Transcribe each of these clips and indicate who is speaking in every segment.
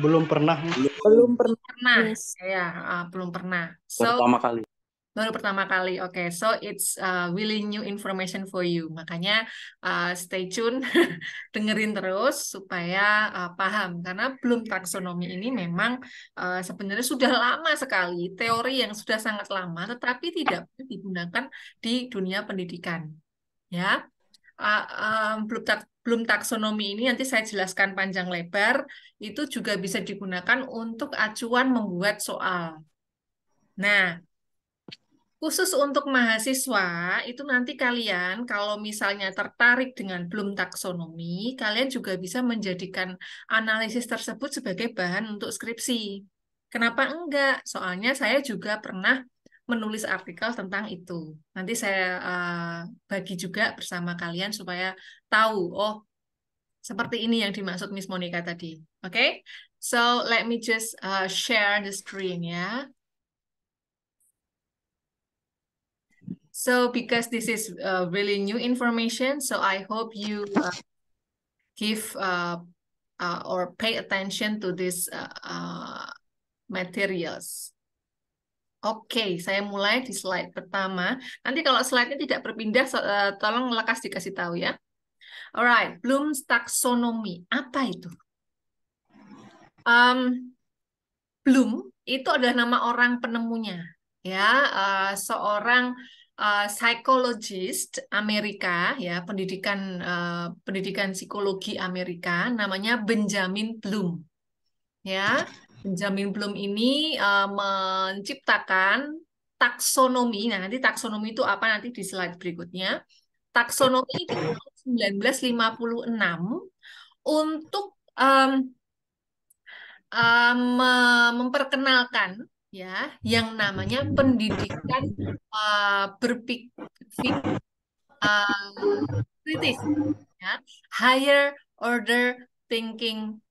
Speaker 1: belum pernah belum pernah,
Speaker 2: pernah. Yes. ya uh, belum pernah so, pertama kali baru pertama kali oke okay. so it's uh, really new information for you makanya uh, stay tune dengerin terus supaya uh, paham karena belum taksonomi ini memang uh, sebenarnya sudah lama sekali teori yang sudah sangat lama tetapi tidak digunakan di dunia pendidikan ya uh, um, belum tak belum taksonomi ini nanti saya jelaskan panjang lebar, itu juga bisa digunakan untuk acuan membuat soal. Nah, khusus untuk mahasiswa, itu nanti kalian kalau misalnya tertarik dengan belum taksonomi, kalian juga bisa menjadikan analisis tersebut sebagai bahan untuk skripsi. Kenapa enggak? Soalnya saya juga pernah menulis artikel tentang itu. Nanti saya uh, bagi juga bersama kalian supaya tahu, oh, seperti ini yang dimaksud Miss Monica tadi. Oke, okay? so let me just uh, share the screen ya. So because this is uh, really new information, so I hope you uh, give uh, uh, or pay attention to this uh, uh, materials. Oke, saya mulai di slide pertama. Nanti kalau slide-nya tidak berpindah, eh, tolong lekas dikasih tahu ya. Alright, Bloom's taxonomy. Apa itu? Um, Bloom itu adalah nama orang penemunya, ya, uh, seorang uh, psychologist Amerika, ya, pendidikan uh, pendidikan psikologi Amerika, namanya Benjamin Bloom, ya. Benjamin Bloom ini uh, menciptakan taksonomi. Nah, nanti taksonomi itu apa nanti di slide berikutnya. Taksonomi di tahun 1956 untuk um, um, memperkenalkan ya yang namanya pendidikan uh, berpikir uh, kritis ya higher order thinking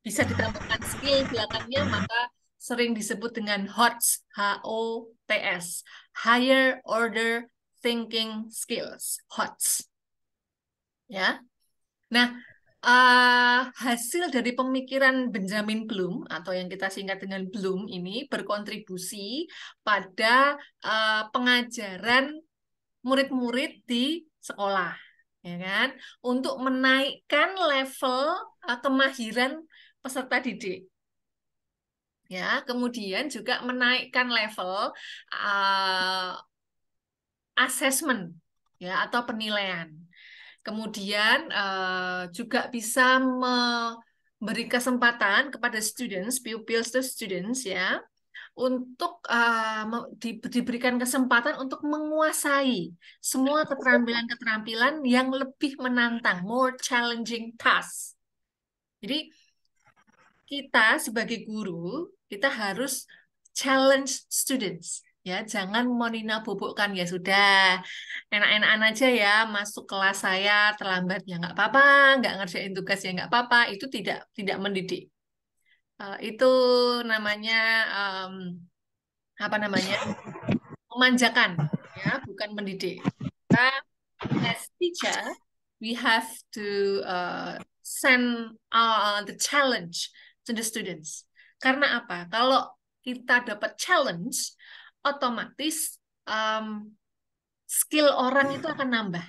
Speaker 2: bisa ditambahkan skill belakangnya maka sering disebut dengan HOTS, H-O-T-S, Higher Order Thinking Skills, HOTS. Ya. Nah, uh, hasil dari pemikiran Benjamin Bloom atau yang kita singkat dengan Bloom ini berkontribusi pada uh, pengajaran murid-murid di sekolah, ya kan? Untuk menaikkan level uh, kemahiran peserta didik. Ya, kemudian juga menaikkan level uh, assessment ya atau penilaian. Kemudian uh, juga bisa memberi kesempatan kepada students, pupils to students ya, untuk uh, di, diberikan kesempatan untuk menguasai semua keterampilan-keterampilan yang lebih menantang, more challenging task. Jadi kita sebagai guru kita harus challenge students ya jangan monina bobokkan ya sudah enak-enakan aja ya masuk kelas saya terlambat ya nggak apa-apa nggak ngerjain tugas ya nggak apa-apa itu tidak tidak mendidik uh, itu namanya um, apa namanya memanjakan ya bukan mendidik kita as teacher we have to uh, send uh, the challenge to the students. Karena apa? Kalau kita dapat challenge, otomatis um, skill orang itu akan nambah.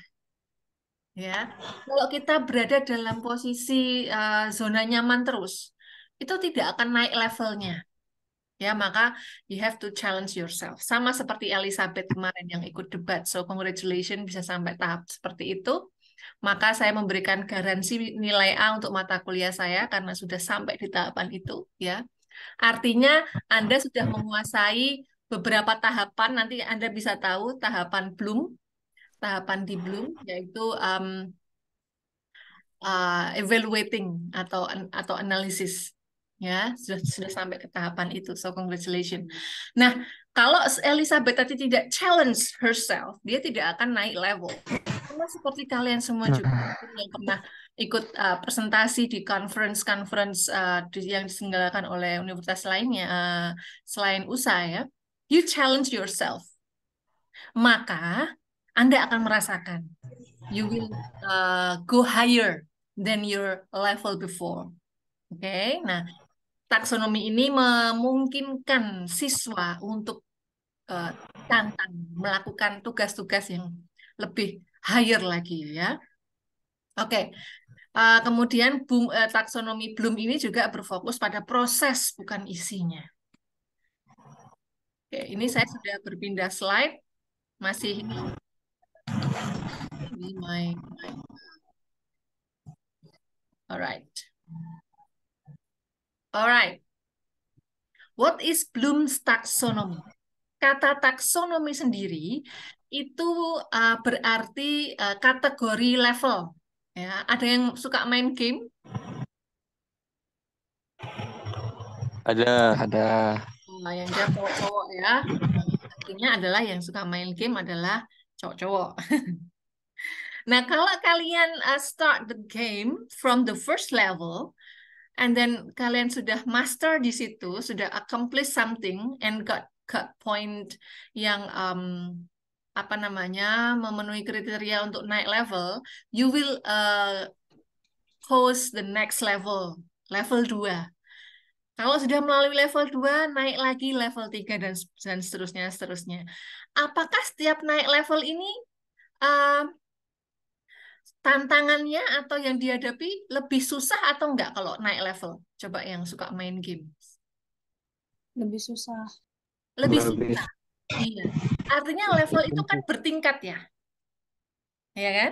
Speaker 2: Ya, kalau kita berada dalam posisi uh, zona nyaman terus, itu tidak akan naik levelnya. Ya, maka you have to challenge yourself. Sama seperti Elizabeth kemarin yang ikut debat. So congratulations bisa sampai tahap seperti itu maka saya memberikan garansi nilai A untuk mata kuliah saya karena sudah sampai di tahapan itu ya. Artinya Anda sudah hmm. menguasai beberapa tahapan nanti Anda bisa tahu tahapan belum tahapan di belum yaitu um, uh, evaluating atau atau analisis ya sudah sudah sampai ke tahapan itu so congratulations. Nah, kalau Elizabeth tadi tidak challenge herself, dia tidak akan naik level. Sama seperti kalian semua hmm. juga yang pernah ikut uh, presentasi di conference-conference uh, yang diselenggarakan oleh universitas lainnya uh, selain USA ya, you challenge yourself. Maka Anda akan merasakan you will uh, go higher than your level before. Oke, okay? nah taksonomi ini memungkinkan siswa untuk uh, eh, tantang melakukan tugas-tugas yang lebih higher lagi ya. Oke. Okay. Uh, eh, kemudian boom, uh, eh, taksonomi Bloom ini juga berfokus pada proses bukan isinya. Oke, ini saya sudah berpindah slide. Masih ini Alright. Alright. What is Bloom's taxonomy? Kata taksonomi sendiri itu uh, berarti uh, kategori level. Ya, ada yang suka main game? Ada, ada. Nah, yang dia cowok-cowok ya. Artinya adalah yang suka main game adalah cowok-cowok. nah, kalau kalian uh, start the game from the first level, and then kalian sudah master di situ, sudah accomplish something and got got point yang um, apa namanya memenuhi kriteria untuk naik level, you will uh, host the next level, level 2. Kalau sudah melalui level 2, naik lagi level 3 dan dan seterusnya seterusnya. Apakah setiap naik level ini uh, tantangannya atau yang dihadapi lebih susah atau enggak kalau naik level? Coba yang suka main game. Lebih susah. Lebih, susah. Iya. Artinya level itu kan bertingkat ya. Ya kan?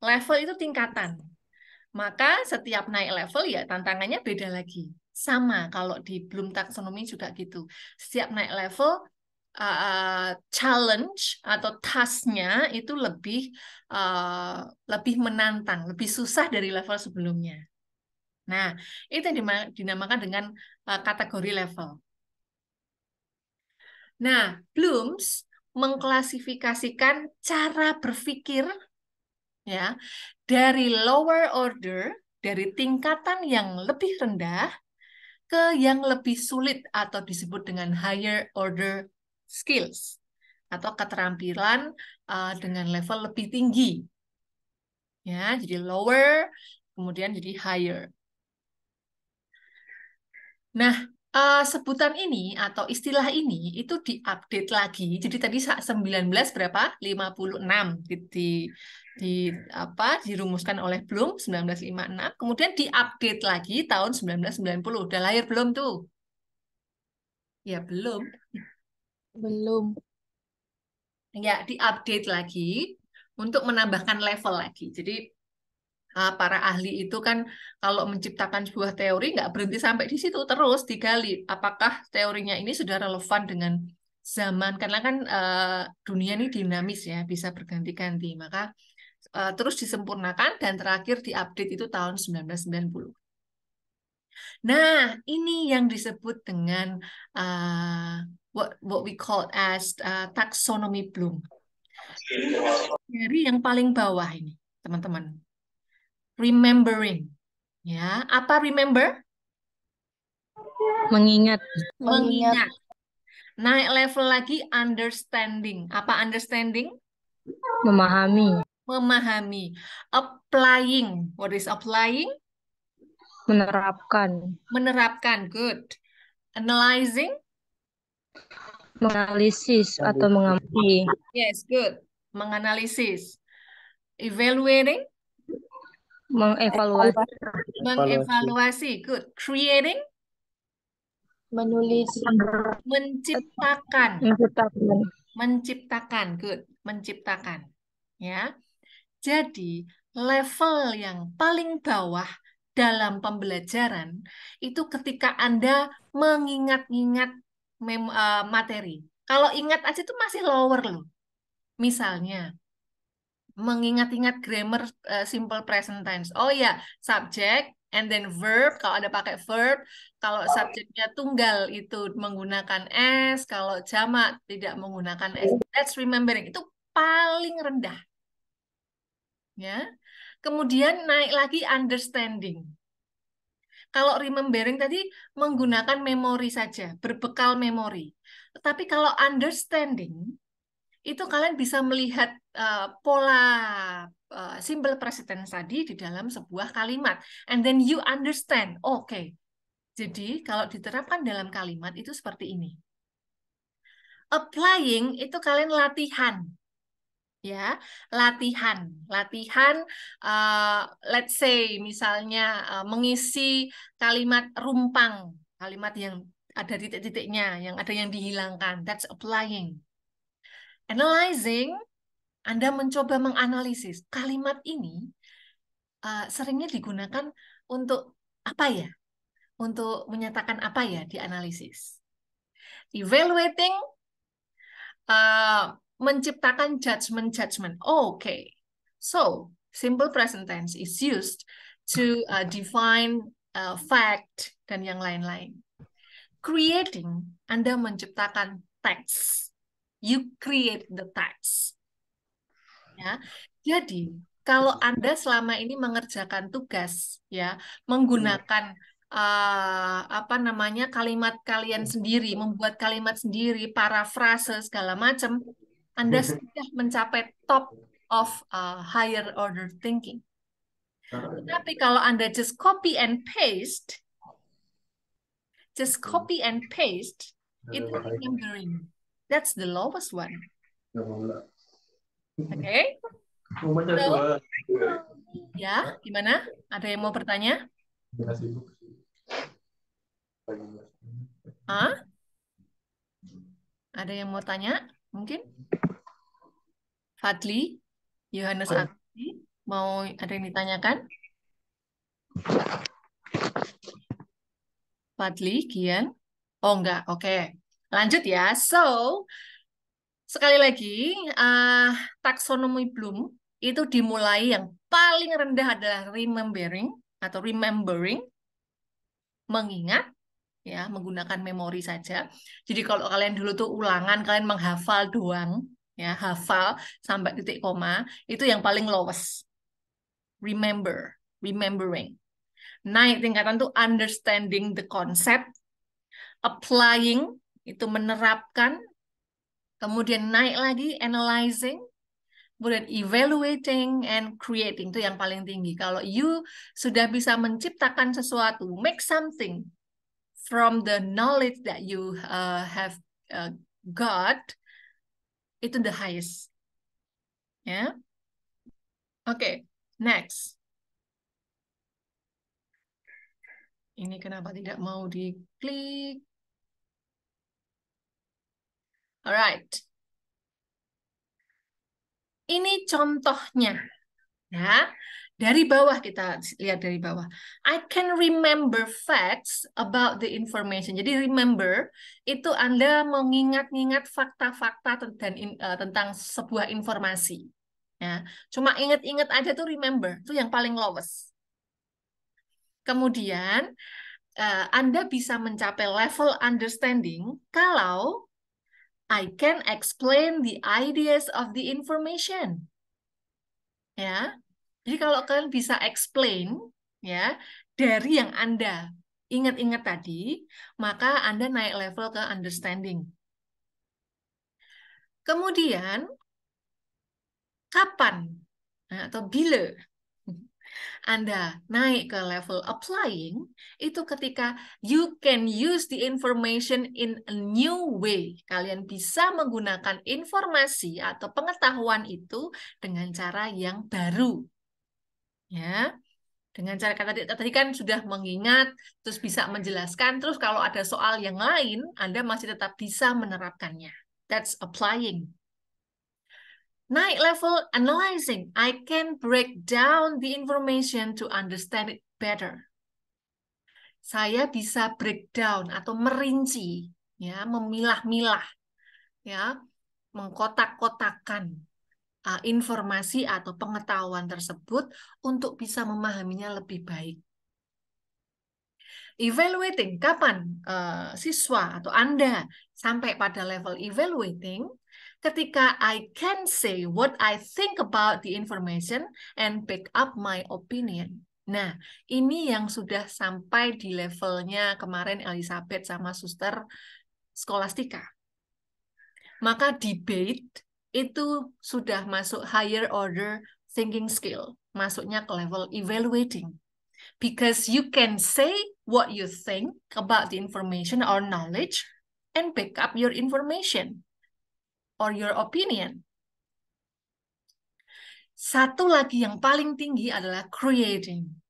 Speaker 2: Level itu tingkatan. Maka setiap naik level ya tantangannya beda lagi. Sama kalau di belum taksonomi juga gitu. Setiap naik level Uh, challenge atau tasknya itu lebih uh, lebih menantang, lebih susah dari level sebelumnya. Nah, itu dinamakan dengan uh, kategori level. Nah, Blooms mengklasifikasikan cara berpikir ya dari lower order, dari tingkatan yang lebih rendah ke yang lebih sulit atau disebut dengan higher order skills atau keterampilan uh, dengan level lebih tinggi. Ya, jadi lower, kemudian jadi higher. Nah, uh, sebutan ini atau istilah ini itu diupdate lagi. Jadi tadi 19 berapa? 56 di, di, di apa dirumuskan oleh Bloom 1956. Kemudian diupdate lagi tahun 1990. Udah lahir belum tuh? Ya belum. Belum. Ya, diupdate lagi untuk menambahkan level lagi. Jadi eh, para ahli itu kan kalau menciptakan sebuah teori nggak berhenti sampai di situ terus digali apakah teorinya ini sudah relevan dengan zaman karena kan uh, dunia ini dinamis ya bisa berganti-ganti maka uh, terus disempurnakan dan terakhir diupdate itu tahun 1990. Nah, ini yang disebut dengan uh, what what we call as uh, taxonomy bloom. Dari yang paling bawah ini, teman-teman. Remembering. Ya, apa remember? Mengingat. Mengingat. Naik level lagi understanding. Apa understanding?
Speaker 3: Memahami.
Speaker 2: Memahami. Applying. What is applying?
Speaker 3: Menerapkan.
Speaker 2: Menerapkan. Good. Analyzing
Speaker 3: menganalisis atau mengamati.
Speaker 2: Yes, good. Menganalisis. Evaluating. Mengevaluasi.
Speaker 3: Mengevaluasi.
Speaker 2: Good. Creating. Menulis. Menciptakan. Menciptakan. Menciptakan. Good. Menciptakan. Ya. Jadi level yang paling bawah dalam pembelajaran itu ketika Anda mengingat-ingat mem uh, materi. Kalau ingat aja itu masih lower loh. Misalnya, mengingat-ingat grammar uh, simple present tense. Oh ya, subject and then verb. Kalau ada pakai verb, kalau subjeknya tunggal itu menggunakan s, kalau jamak tidak menggunakan s. That's remembering. Itu paling rendah. Ya. Kemudian naik lagi understanding. Kalau remembering tadi menggunakan memori saja, berbekal memori. Tapi kalau understanding itu kalian bisa melihat uh, pola uh, eh, simple tadi di dalam sebuah kalimat and then you understand. Oke. Okay. Jadi kalau diterapkan dalam kalimat itu seperti ini. Applying itu kalian latihan ya latihan latihan uh, let's say misalnya uh, mengisi kalimat rumpang kalimat yang ada titik-titiknya yang ada yang dihilangkan that's applying analyzing anda mencoba menganalisis kalimat ini uh, seringnya digunakan untuk apa ya untuk menyatakan apa ya di analisis evaluating uh, menciptakan judgment-judgment. Oh, okay. So, simple present tense is used to uh, define uh, fact dan yang lain-lain. Creating, Anda menciptakan text. You create the text. Ya. Jadi, kalau Anda selama ini mengerjakan tugas ya, menggunakan uh, apa namanya kalimat kalian sendiri, membuat kalimat sendiri, parafrase segala macam, anda sudah mencapai top of uh, higher order thinking. Tapi kalau Anda just copy and paste, just copy and paste, itu remembering. That's the lowest one. Oke. Okay.
Speaker 3: So,
Speaker 2: ya, gimana? Ada yang mau bertanya? Ah? Ada yang mau tanya? Mungkin? Fadli, Yohanes oh. Abdi, mau ada yang ditanyakan? Fadli, Gian? Oh enggak, oke. Okay. Lanjut ya. So, sekali lagi, uh, taksonomi Bloom itu dimulai yang paling rendah adalah remembering atau remembering, mengingat, ya menggunakan memori saja. Jadi kalau kalian dulu tuh ulangan, kalian menghafal doang, ya hafal sampai titik koma itu yang paling lowest remember remembering naik tingkatan tuh understanding the concept applying itu menerapkan kemudian naik lagi analyzing kemudian evaluating and creating itu yang paling tinggi. Kalau you sudah bisa menciptakan sesuatu, make something from the knowledge that you uh, have uh, got, itu the highest. Ya. Yeah. Oke, okay, next. Ini kenapa tidak mau
Speaker 3: diklik?
Speaker 2: Alright. Ini contohnya. Ya. Dari bawah kita lihat dari bawah. I can remember facts about the information. Jadi remember itu Anda mengingat-ingat fakta-fakta dan eh, tentang sebuah informasi. Ya. Cuma ingat-ingat aja tuh remember, itu yang paling lowest. Kemudian eh, Anda bisa mencapai level understanding kalau I can explain the ideas of the information. Ya, jadi kalau kalian bisa explain ya dari yang Anda ingat-ingat tadi, maka Anda naik level ke understanding. Kemudian, kapan nah, atau bila Anda naik ke level applying, itu ketika you can use the information in a new way. Kalian bisa menggunakan informasi atau pengetahuan itu dengan cara yang baru ya dengan cara tadi tadi kan sudah mengingat terus bisa menjelaskan terus kalau ada soal yang lain Anda masih tetap bisa menerapkannya that's applying Naik level analyzing, I can break down the information to understand it better. Saya bisa breakdown atau merinci, ya, memilah-milah, ya, mengkotak-kotakan uh, informasi atau pengetahuan tersebut untuk bisa memahaminya lebih baik. Evaluating, kapan uh, siswa atau Anda sampai pada level evaluating? Ketika I can say what I think about the information and pick up my opinion. Nah, ini yang sudah sampai di levelnya kemarin Elizabeth sama suster skolastika. Maka debate itu sudah masuk higher order thinking skill, masuknya ke level evaluating. Because you can say what you think about the information or knowledge and pick up your information or your opinion. Satu lagi yang paling tinggi adalah creating.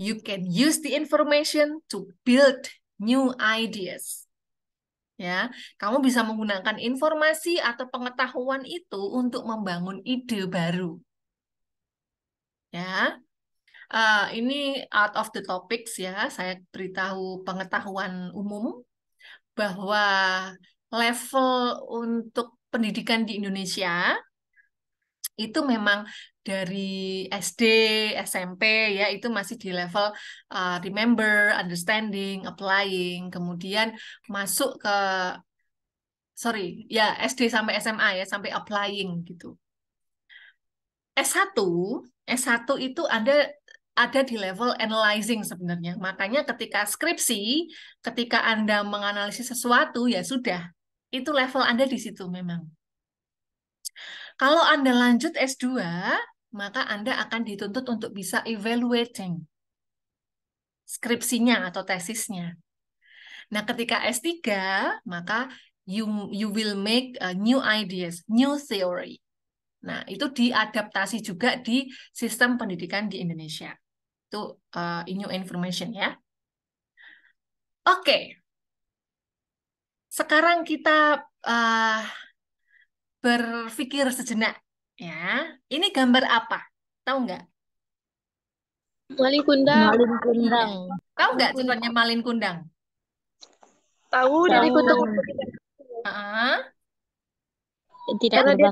Speaker 2: You can use the information to build new ideas ya. Kamu bisa menggunakan informasi atau pengetahuan itu untuk membangun ide baru. Ya. Uh, ini out of the topics ya. Saya beritahu pengetahuan umum bahwa level untuk pendidikan di Indonesia itu memang dari SD, SMP ya itu masih di level uh, remember, understanding, applying, kemudian masuk ke sorry ya SD sampai SMA ya sampai applying gitu. S1, S1 itu ada ada di level analyzing sebenarnya. Makanya ketika skripsi, ketika Anda menganalisis sesuatu ya sudah, itu level Anda di situ memang kalau Anda lanjut S2, maka Anda akan dituntut untuk bisa evaluating skripsinya atau tesisnya. Nah, ketika S3, maka you you will make a uh, new ideas, new theory. Nah, itu diadaptasi juga di sistem pendidikan di Indonesia. Itu uh, new information ya. Oke. Okay. Sekarang kita uh, berpikir sejenak ya. Ini gambar apa? Tahu nggak? Malin kundang. Malin kundang. Tahu nggak contohnya malin kundang?
Speaker 3: Tahu dari kutuk.
Speaker 2: Tidak ada.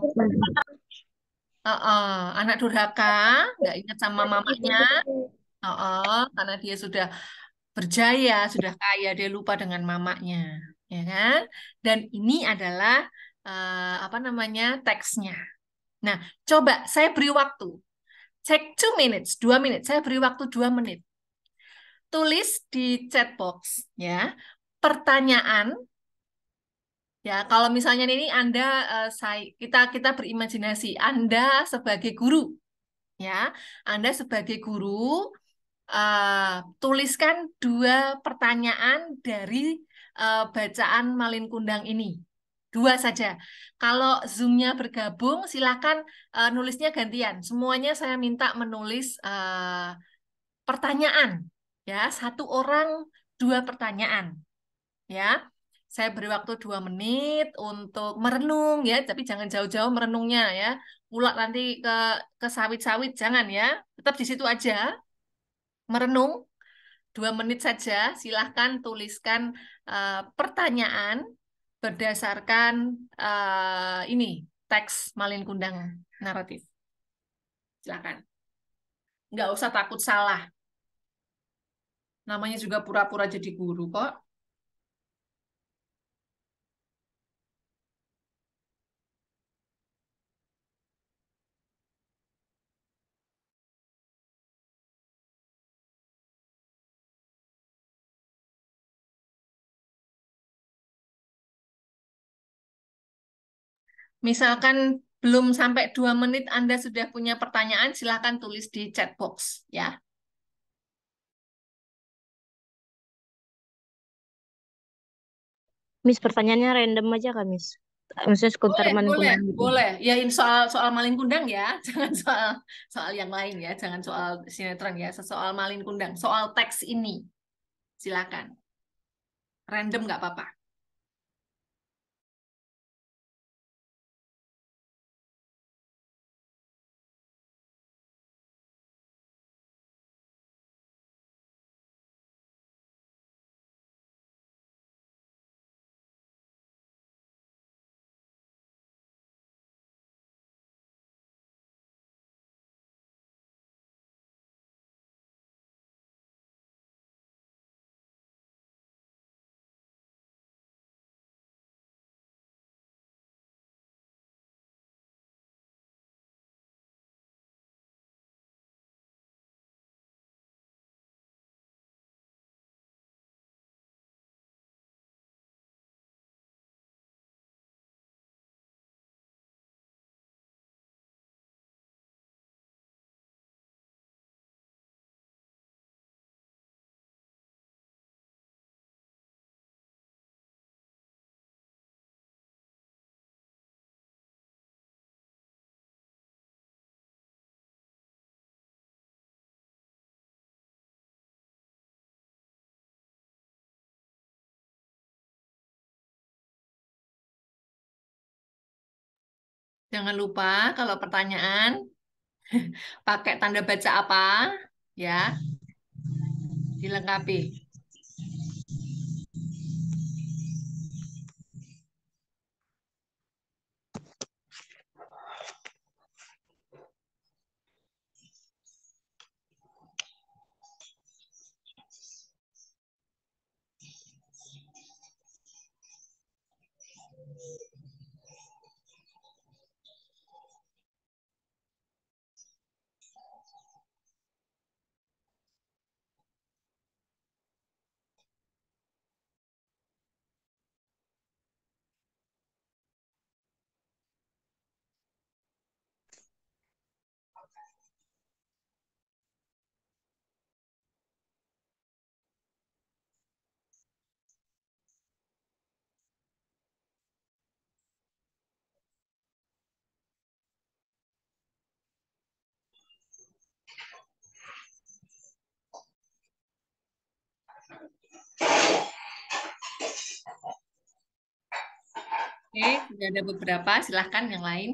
Speaker 2: Oh, oh, Anak durhaka, nggak ingat sama iya, mamanya. Oh, oh, Karena dia sudah berjaya, sudah kaya, dia lupa dengan mamanya, ya kan? Dan ini adalah uh, apa namanya teksnya. Nah, coba saya beri waktu. Cek two minutes, dua menit. Saya beri waktu dua menit. Tulis di chat box ya, pertanyaan Ya, kalau misalnya ini Anda uh, eh, saya kita kita berimajinasi Anda sebagai guru. Ya, Anda sebagai guru uh, tuliskan dua pertanyaan dari uh, bacaan Malin Kundang ini dua saja. Kalau Zoom-nya bergabung, silakan uh, nulisnya gantian. Semuanya saya minta menulis uh, pertanyaan, ya satu orang dua pertanyaan, ya. Saya beri waktu dua menit untuk merenung ya, tapi jangan jauh-jauh merenungnya ya. Pulak nanti ke ke sawit-sawit jangan ya, tetap di situ aja. Merenung dua menit saja, silahkan tuliskan uh, pertanyaan berdasarkan uh, ini teks Malin Kundang naratif. Silakan. Nggak usah takut salah. Namanya juga pura-pura jadi guru kok.
Speaker 3: Misalkan belum sampai dua menit Anda sudah punya pertanyaan, silakan tulis di chat box ya. Miss, pertanyaannya random aja kak, Miss. Maksudnya sekuntar boleh, maling boleh, Gitu. Boleh, ya soal soal maling kundang
Speaker 2: ya, jangan soal soal yang lain ya, jangan soal sinetron ya, soal maling kundang, soal
Speaker 3: teks ini, silakan. Random nggak apa-apa. Jangan lupa kalau pertanyaan pakai tanda baca apa ya
Speaker 2: dilengkapi. Oke, sudah ada beberapa. Silahkan yang lain.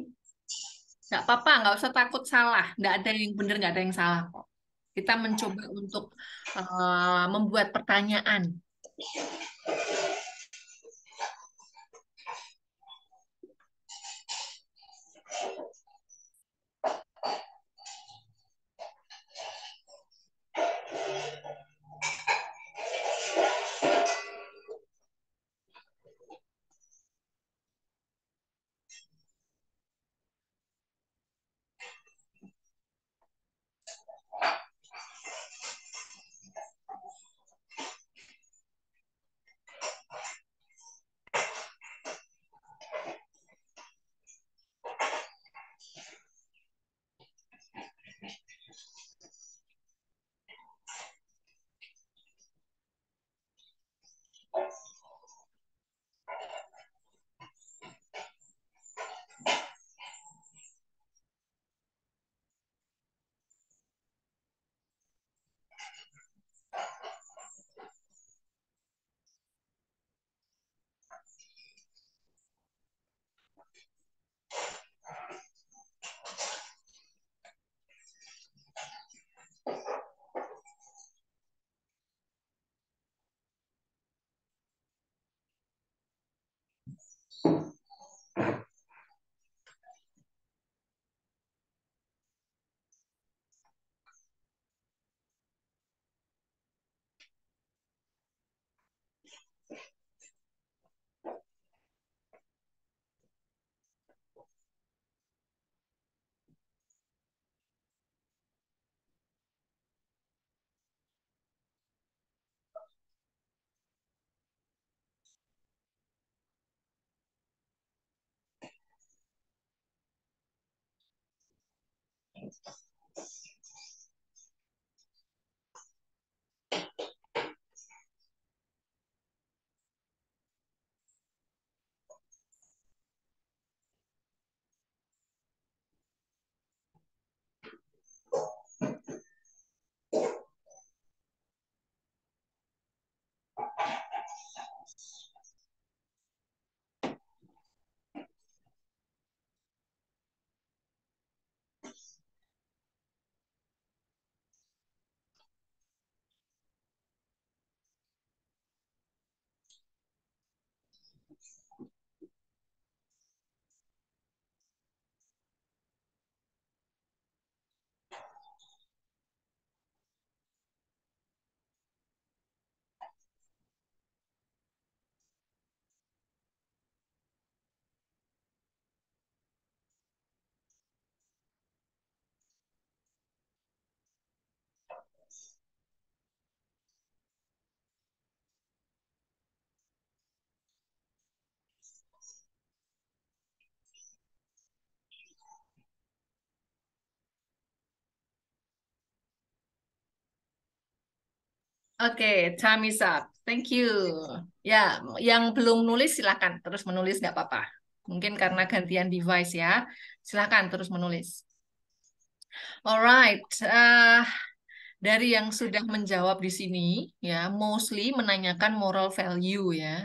Speaker 2: Nggak apa-apa, nggak usah takut salah. Nggak ada yang benar, nggak ada yang salah kok. Kita mencoba untuk uh, membuat pertanyaan. questions. Oke, okay, time is up. Thank you. Ya, yang belum nulis silakan terus menulis nggak apa-apa. Mungkin karena gantian device ya, silakan terus menulis. Alright, uh, eh, dari yang sudah menjawab di sini ya, mostly menanyakan moral value ya,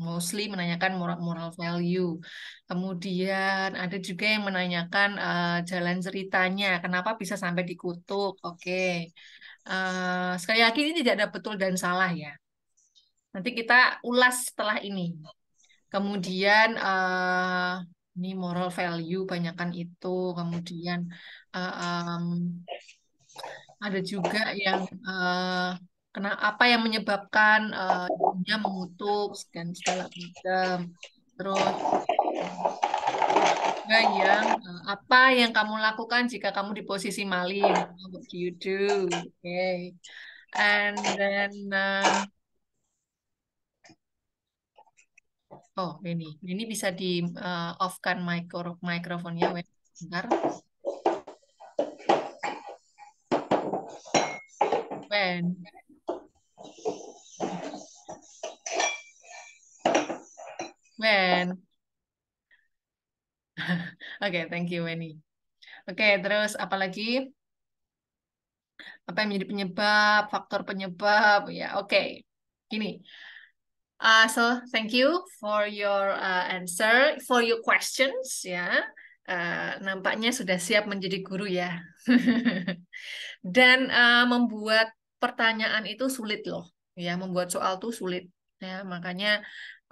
Speaker 2: mostly menanyakan moral, moral value. Kemudian ada juga yang menanyakan uh, jalan ceritanya, kenapa bisa sampai dikutuk. Oke. Okay. Eh, sekali lagi ini tidak ada betul dan salah ya. Nanti kita ulas setelah ini. Kemudian uh, ini moral value banyakkan itu. Kemudian uh, um, ada juga yang uh, kena apa yang menyebabkan uh, ibunya mengutuk dan segala macam. Terus Bayang, eh, apa yang kamu lakukan jika kamu di posisi maling? What do you do? Okay. And then uh, Oh, ini. Ini bisa di uh, eh, off kan mikro mikrofonnya, wait. Bentar. When Oke, okay, thank you Weni. Oke, okay, terus apalagi apa yang menjadi penyebab, faktor penyebab, ya yeah, oke. Okay. Gini, Uh, so thank you for your uh, answer, for your questions ya. Uh, nampaknya sudah siap menjadi guru ya. Dan uh, membuat pertanyaan itu sulit loh, ya membuat soal tuh sulit. Ya makanya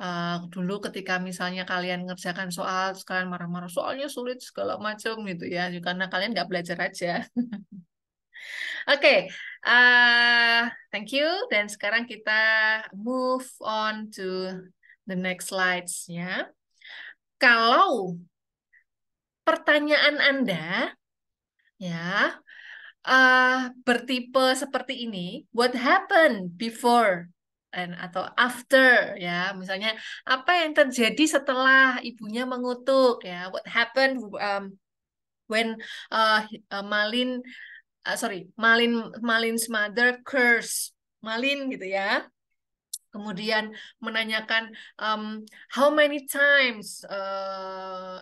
Speaker 2: Uh, dulu ketika misalnya kalian ngerjakan soal, terus kalian marah-marah soalnya sulit segala macam gitu ya, ya, karena kalian nggak belajar aja. Oke, okay. uh, eh, thank you. Dan sekarang kita move on to the next slides ya. Kalau pertanyaan Anda ya uh, bertipe seperti ini, what happened before and atau after ya misalnya apa yang terjadi setelah ibunya mengutuk ya what happened um, when uh, uh, Malin uh, sorry Malin Malin's mother curse Malin gitu ya kemudian menanyakan um, how many times uh,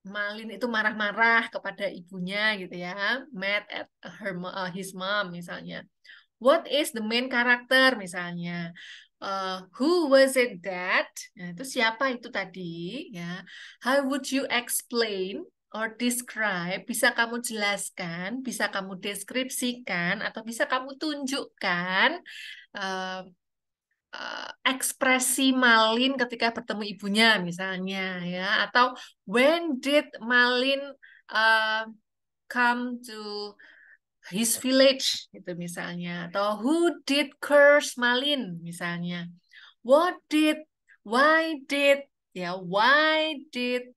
Speaker 2: Malin itu marah-marah kepada ibunya gitu ya, mad at her uh, his mom misalnya. What is the main character misalnya? Uh, who was it that? ya, itu siapa itu tadi? Ya. How would you explain or describe? Bisa kamu jelaskan, bisa kamu deskripsikan, atau bisa kamu tunjukkan uh, uh, ekspresi Malin ketika bertemu ibunya misalnya ya atau when did Malin uh, come to his village itu misalnya atau who did curse Malin misalnya what did why did ya why did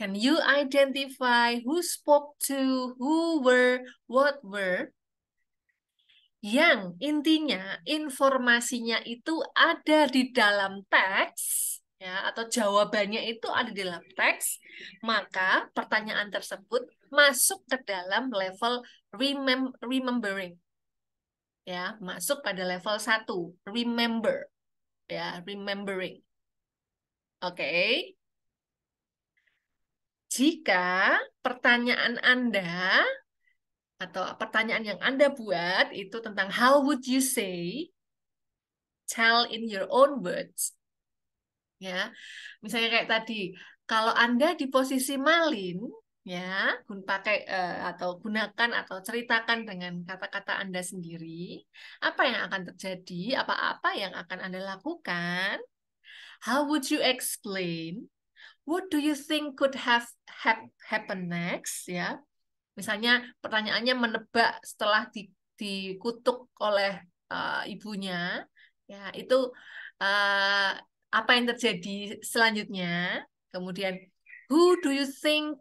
Speaker 2: can you identify who spoke to who were what were yang intinya informasinya itu ada di dalam teks ya atau jawabannya itu ada di dalam teks maka pertanyaan tersebut masuk ke dalam level remem remembering ya masuk pada level 1 remember ya remembering oke okay. jika pertanyaan Anda atau pertanyaan yang Anda buat itu tentang how would you say tell in your own words ya misalnya kayak tadi kalau Anda di posisi Malin ya gun pakai eh, atau gunakan atau ceritakan dengan kata-kata Anda sendiri apa yang akan terjadi apa-apa yang akan Anda lakukan how would you explain what do you think could have ha happen next ya misalnya pertanyaannya menebak setelah di, dikutuk oleh uh, ibunya ya itu uh, apa yang terjadi selanjutnya kemudian who do you think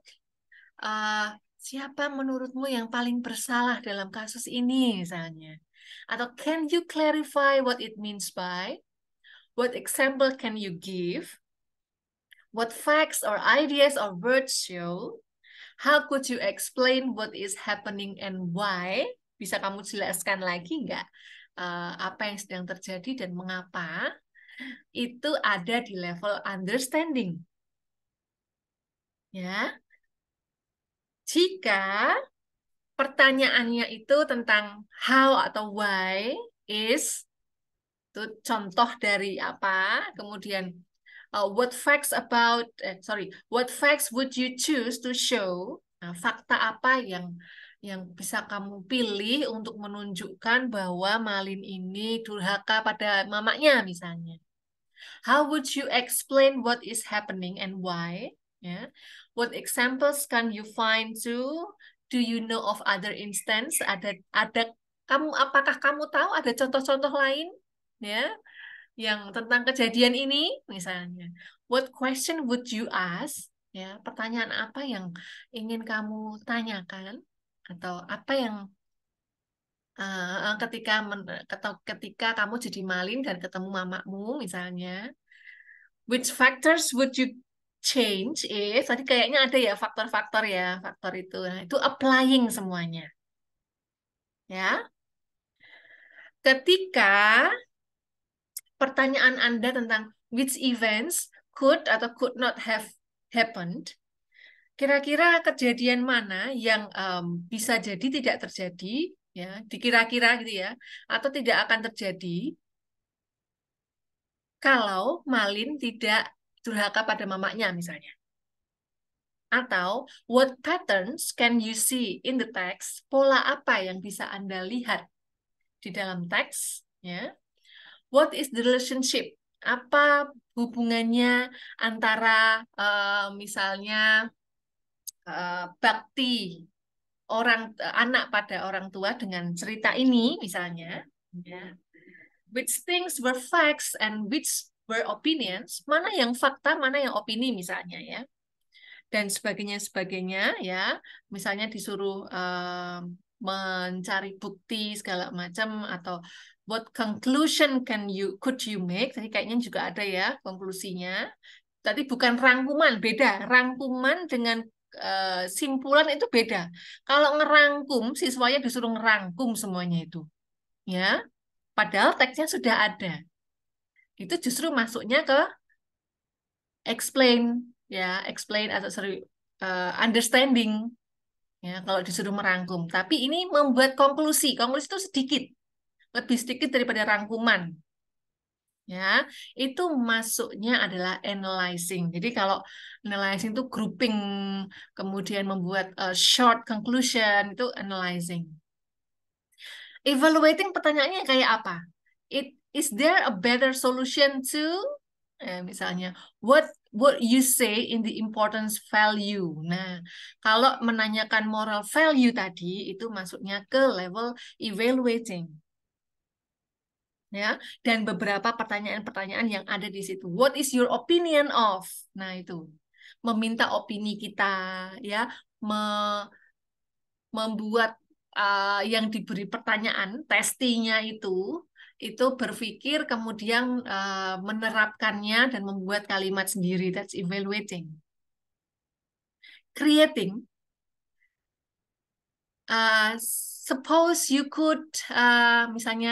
Speaker 2: uh, siapa menurutmu yang paling bersalah dalam kasus ini misalnya atau can you clarify what it means by what example can you give what facts or ideas or words show how could you explain what is happening and why bisa kamu jelaskan lagi nggak uh, apa yang sedang terjadi dan mengapa itu ada di level understanding ya jika pertanyaannya itu tentang how atau why is itu contoh dari apa kemudian uh, what facts about eh, sorry what facts would you choose to show nah, fakta apa yang yang bisa kamu pilih untuk menunjukkan bahwa Malin ini durhaka pada mamanya misalnya how would you explain what is happening and why ya yeah. What examples can you find To Do you know of other instance? Ada ada kamu apakah kamu tahu ada contoh-contoh lain ya yang tentang kejadian ini misalnya. What question would you ask? Ya, pertanyaan apa yang ingin kamu tanyakan atau apa yang uh, ketika men, ketika kamu jadi malin dan ketemu mamamu misalnya which factors would you change is tadi kayaknya ada ya faktor-faktor ya faktor itu nah, itu applying semuanya ya ketika pertanyaan anda tentang which events could atau could not have happened kira-kira kejadian mana yang um, bisa jadi tidak terjadi ya dikira-kira gitu ya atau tidak akan terjadi kalau Malin tidak durhaka pada mamanya misalnya. Atau what patterns can you see in the text? Pola apa yang bisa Anda lihat di dalam teks, ya? What is the relationship? Apa hubungannya antara uh, misalnya uh, bakti orang uh, anak pada orang tua dengan cerita ini misalnya, ya? Which things were facts and which were opinions, mana yang fakta, mana yang opini misalnya ya. Dan sebagainya sebagainya ya. Misalnya disuruh um, mencari bukti segala macam atau what conclusion can you could you make tadi kayaknya juga ada ya konklusinya tadi bukan rangkuman beda rangkuman dengan simpulan itu beda kalau ngerangkum siswanya disuruh ngerangkum semuanya itu ya padahal teksnya sudah ada itu justru masuknya ke explain ya explain atau sorry uh, understanding ya kalau disuruh merangkum tapi ini membuat konklusi konklusi itu sedikit lebih sedikit daripada rangkuman ya itu masuknya adalah analyzing jadi kalau analyzing itu grouping kemudian membuat a eh, short conclusion itu analyzing evaluating pertanyaannya kayak apa it is there a better solution to eh, misalnya what what you say in the importance value. Nah, kalau menanyakan moral value tadi itu masuknya ke level evaluating. Ya, dan beberapa pertanyaan-pertanyaan yang ada di situ. What is your opinion of? Nah, itu. Meminta opini kita, ya, me membuat uh, yang diberi pertanyaan, testingnya itu itu berpikir kemudian uh, menerapkannya dan membuat kalimat sendiri that's evaluating creating uh, suppose you could uh, misalnya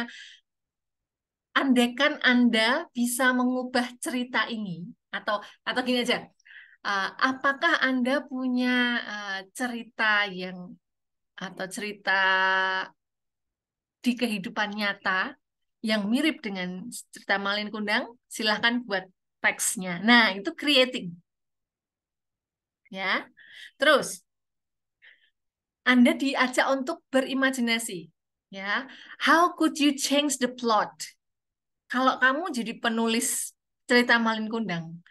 Speaker 2: andekan Anda bisa mengubah cerita ini atau atau gini aja uh, apakah Anda punya uh, cerita yang atau cerita di kehidupan nyata yang mirip dengan cerita Malin Kundang, silahkan buat teksnya. Nah, itu creating. Ya. Terus, Anda diajak untuk berimajinasi. Ya, how could you change the plot? Kalau kamu jadi penulis cerita Malin Kundang,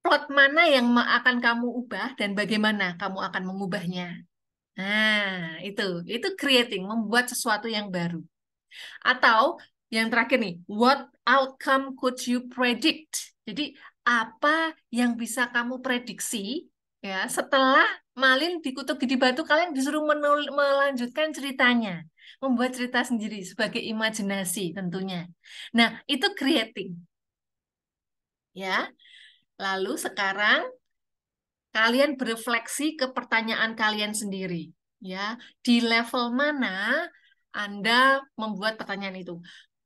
Speaker 2: plot mana yang akan kamu ubah dan bagaimana kamu akan mengubahnya. Nah, itu itu creating, membuat sesuatu yang baru. Atau yang terakhir nih, what outcome could you predict? Jadi apa yang bisa kamu prediksi ya setelah Malin dikutuk di Batu kalian disuruh menul melanjutkan ceritanya, membuat cerita sendiri sebagai imajinasi tentunya. Nah, itu creating. Ya. Lalu sekarang kalian berefleksi ke pertanyaan kalian sendiri, ya. Di level mana anda membuat pertanyaan itu.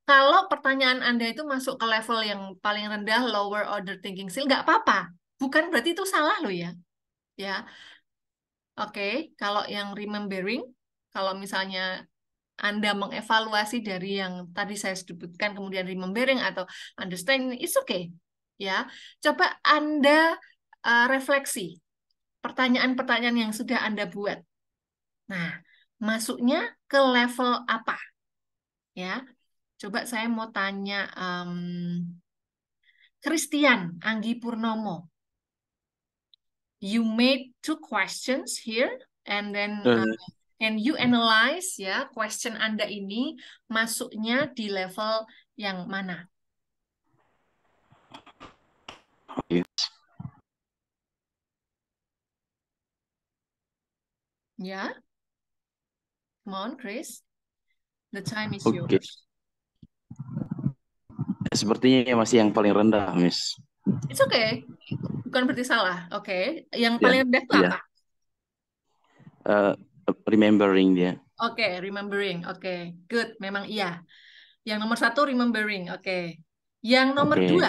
Speaker 2: Kalau pertanyaan Anda itu masuk ke level yang paling rendah, lower order thinking skill, nggak apa-apa. Bukan berarti itu salah loh ya. Ya, Oke, okay. kalau yang remembering, kalau misalnya Anda mengevaluasi dari yang tadi saya sebutkan, kemudian remembering atau understanding, it's okay. Ya, coba Anda uh, refleksi pertanyaan-pertanyaan yang sudah Anda buat. Nah, masuknya ke level apa? Ya, coba saya mau tanya um, Christian Anggi Purnomo. You made two questions here, and then iya. uh, and you analyze ya question Anda ini masuknya di level yang mana? Yes. Ya. Yeah. Come Chris. The time is okay. yours.
Speaker 1: Sepertinya masih yang paling rendah, Miss.
Speaker 2: It's okay. Bukan berarti salah, oke. Okay. Yang ya, paling yeah. rendah itu yeah. apa?
Speaker 1: Uh, remembering dia.
Speaker 2: Oke, okay, remembering. Oke, okay. good. Memang iya. Yang nomor satu remembering. Oke. Okay. Yang nomor okay. dua.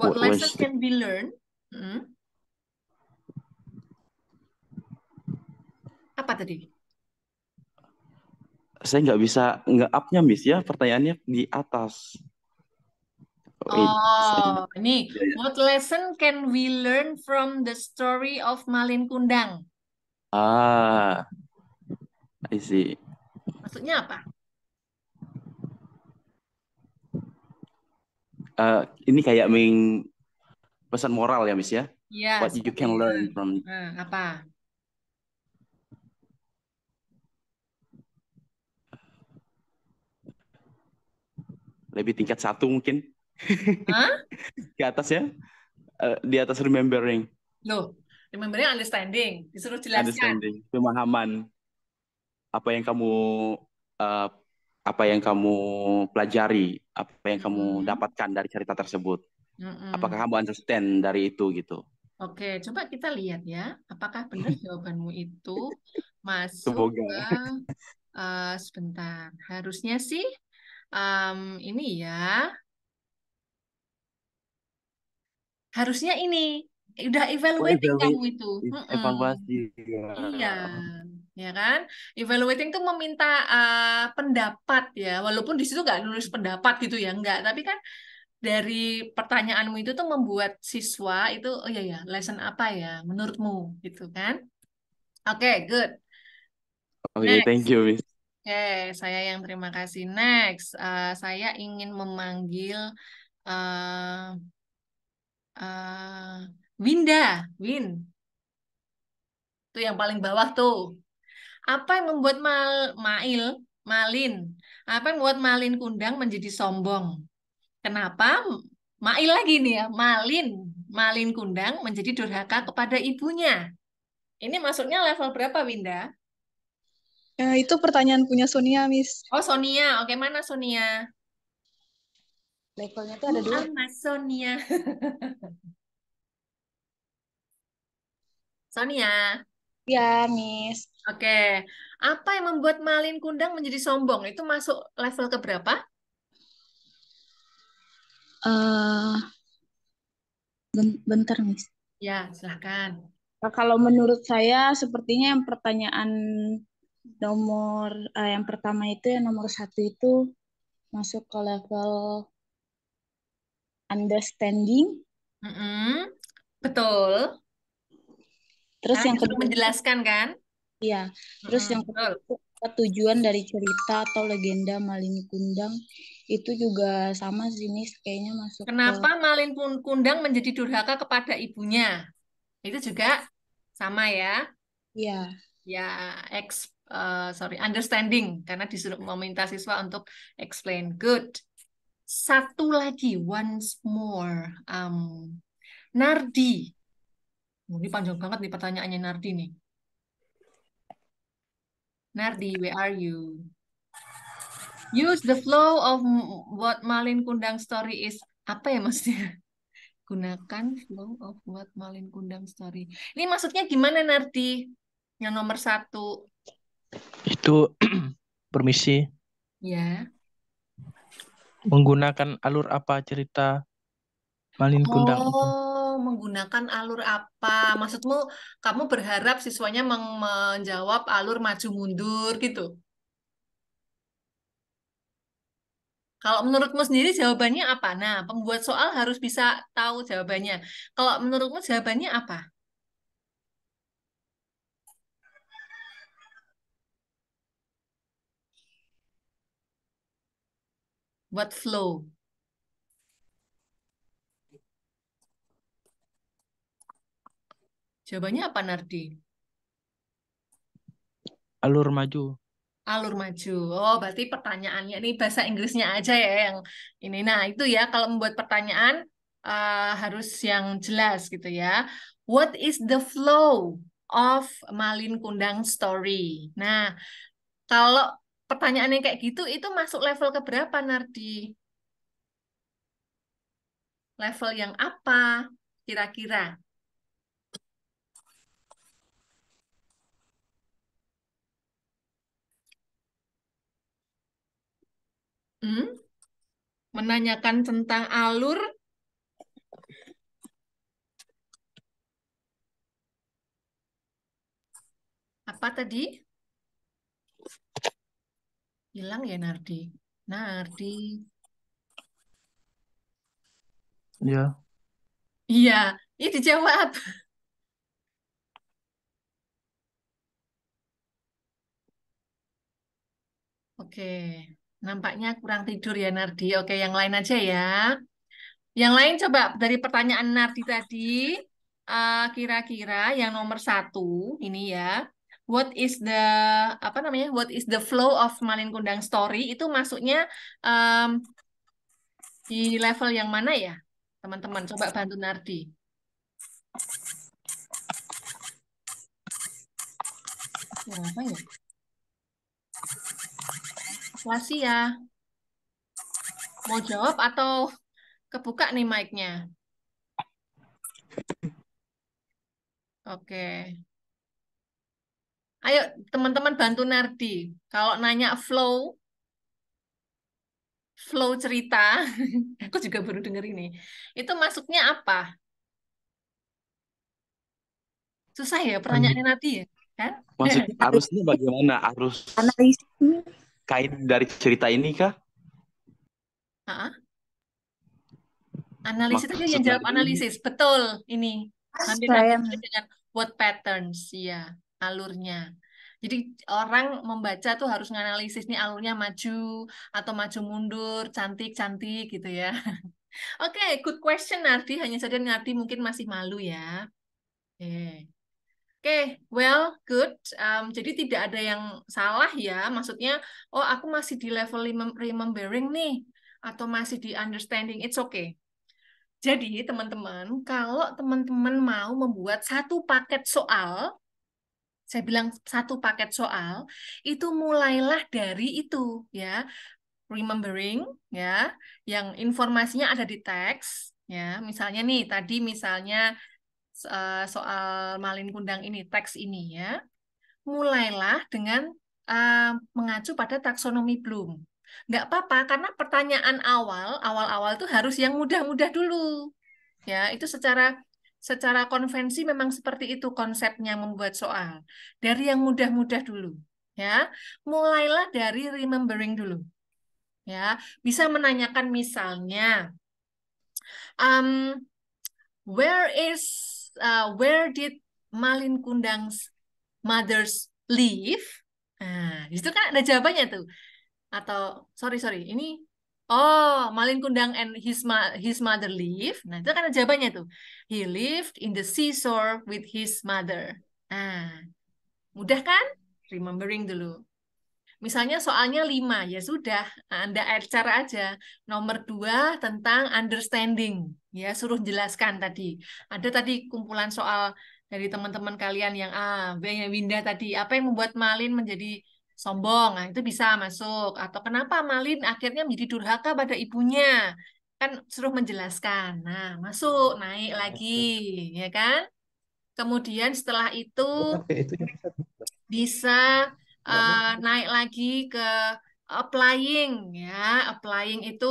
Speaker 3: What, What lesson can
Speaker 2: be learned? Hmm? Apa tadi?
Speaker 1: Saya nggak bisa nggak upnya Miss ya. Pertanyaannya di atas.
Speaker 2: Oh, iya, ini iya. what lesson can we learn from the story of Malin Kundang?
Speaker 1: Ah, I see. Maksudnya apa? Uh, ini kayak ming pesan moral ya, Miss ya.
Speaker 2: Yes. Iya, what you can learn from. Uh, apa?
Speaker 1: lebih tingkat satu mungkin huh? ke atas ya uh, di atas remembering
Speaker 2: loh remembering understanding disuruh jelaskan understanding
Speaker 1: pemahaman apa yang kamu uh, apa yang kamu pelajari apa yang kamu -hmm. dapatkan dari cerita tersebut -hmm. apakah kamu understand dari itu gitu
Speaker 2: Oke, coba kita lihat ya, apakah benar jawabanmu itu masuk Semoga. ke uh, sebentar. Harusnya sih Um ini ya. Harusnya ini. Eh, udah Oh, evaluating kamu itu. Mm-mm. evaluasi.
Speaker 3: Ya. Iya,
Speaker 2: Ya. kan? Evaluating itu meminta uh, pendapat ya, walaupun di situ nggak nulis pendapat gitu ya, nggak. Tapi kan dari pertanyaanmu itu tuh membuat siswa itu, oh ya ya, lesson apa ya menurutmu gitu kan? Oke, good. Oke, oh, iya, thank you, Miss okay, saya yang terima kasih. Next, uh, saya ingin memanggil uh, uh, Winda, Win. Itu yang paling bawah tuh. Apa yang membuat Mal Mail, Malin, apa yang membuat Malin Kundang menjadi sombong? Kenapa Mail lagi nih ya, Malin, Malin Kundang menjadi durhaka kepada ibunya. Ini maksudnya level berapa, Winda?
Speaker 3: Ya, itu pertanyaan punya Sonia, Miss.
Speaker 2: Oh, Sonia. Oke, mana Sonia? Levelnya tuh ada dua. Mas Sonia. Sonia. Ya, Miss. Oke. Apa yang membuat Malin Kundang menjadi sombong? Itu masuk level ke berapa?
Speaker 3: Uh, eh, bentar, Miss. Ya, silahkan. kalau menurut saya, sepertinya yang pertanyaan nomor uh, yang pertama itu yang nomor satu itu masuk ke level understanding. Mm -hmm. Betul. Terus nah, yang kedua menjelaskan kan? Iya. Terus mm -hmm. yang kedua tujuan dari cerita atau legenda Malin Kundang itu juga sama sini kayaknya masuk. Kenapa
Speaker 2: ke... Malin Kundang menjadi durhaka kepada ibunya? Itu juga sama ya? Iya. Ya, eks uh, sorry understanding karena disuruh meminta siswa untuk explain good satu lagi once more um, Nardi oh, ini panjang banget nih pertanyaannya Nardi nih Nardi where are you use the flow of what Malin Kundang story is apa ya maksudnya gunakan flow of what Malin Kundang story ini maksudnya gimana Nardi yang nomor satu
Speaker 1: itu permisi. Ya. Menggunakan alur apa cerita Malin Kundang?
Speaker 2: Oh, menggunakan alur apa? Maksudmu kamu berharap siswanya men menjawab alur maju mundur gitu? Kalau menurutmu sendiri jawabannya apa? Nah, pembuat soal harus bisa tahu jawabannya. Kalau menurutmu jawabannya apa? buat flow. Jawabannya apa Nardi?
Speaker 1: Alur maju.
Speaker 2: Alur maju. Oh, berarti pertanyaannya ini bahasa Inggrisnya aja ya yang ini. Nah, itu ya kalau membuat pertanyaan uh, harus yang jelas gitu ya. What is the flow of Malin Kundang story? Nah, kalau pertanyaan yang kayak gitu itu masuk level ke berapa Nardi? Level yang apa kira-kira? Hmm? Menanyakan tentang alur apa tadi? Hilang ya Nardi? Nardi.
Speaker 3: Iya. Iya, ini dijawab.
Speaker 2: Oke, nampaknya kurang tidur ya Nardi. Oke, yang lain aja ya. Yang lain coba dari pertanyaan Nardi tadi, eh, kira-kira uh, kira -kira yang nomor satu ini ya, what is the apa namanya what is the flow of Malin Kundang story itu masuknya um, di level yang mana ya teman-teman coba bantu Nardi Apa ya, Wasi ya mau jawab atau kebuka nih mic-nya Oke. Ayo teman-teman bantu Nardi. Kalau nanya flow, flow cerita, aku juga baru dengar ini. Itu masuknya apa? Susah ya pertanyaannya hmm. nanti. ya? Kan? Maksudnya
Speaker 1: arusnya bagaimana? Arus
Speaker 2: analisisnya
Speaker 1: kait dari cerita ini kah?
Speaker 2: Ha? Analisis itu yang jawab analisis, ini. betul ini. Hampir dengan word patterns, ya alurnya. Jadi orang membaca tuh harus menganalisis nih alurnya maju atau maju mundur, cantik-cantik gitu ya. Oke, okay, good question Nardi. Hanya saja Nardi mungkin masih malu ya. Oke, okay. okay, well, good. Um, jadi tidak ada yang salah ya. Maksudnya, oh aku masih di level remembering nih. Atau masih di understanding. It's okay. Jadi teman-teman, kalau teman-teman mau membuat satu paket soal saya bilang satu paket soal itu mulailah dari itu ya remembering ya yang informasinya ada di teks ya misalnya nih tadi misalnya eh, soal malin kundang ini teks ini ya mulailah dengan uh, mengacu pada taksonomi Bloom nggak apa-apa karena pertanyaan awal awal-awal itu harus yang mudah-mudah dulu ya itu secara secara konvensi memang seperti itu konsepnya membuat soal. Dari yang mudah-mudah dulu, ya. Mulailah dari remembering dulu. Ya, bisa menanyakan misalnya um, where is uh, where did Malin Kundang's mothers live? Nah, di kan ada jawabannya tuh. Atau sorry sorry, ini Oh, Malin Kundang and his, ma his mother live. Nah, itu kan ada jawabannya tuh. He lived in the seashore with his mother. Nah, mudah kan? Remembering dulu. Misalnya soalnya lima ya sudah. Anda add cara aja. Nomor dua tentang understanding. Ya, suruh jelaskan tadi. Ada tadi kumpulan soal dari teman-teman kalian yang A, ah, B, yang Winda tadi. Apa yang membuat Malin menjadi sombong, nah itu bisa masuk. Atau kenapa Malin akhirnya menjadi durhaka pada ibunya? Kan suruh menjelaskan. Nah, masuk, naik lagi, ya kan? Kemudian setelah itu oh, bisa uh, naik lagi ke applying ya applying itu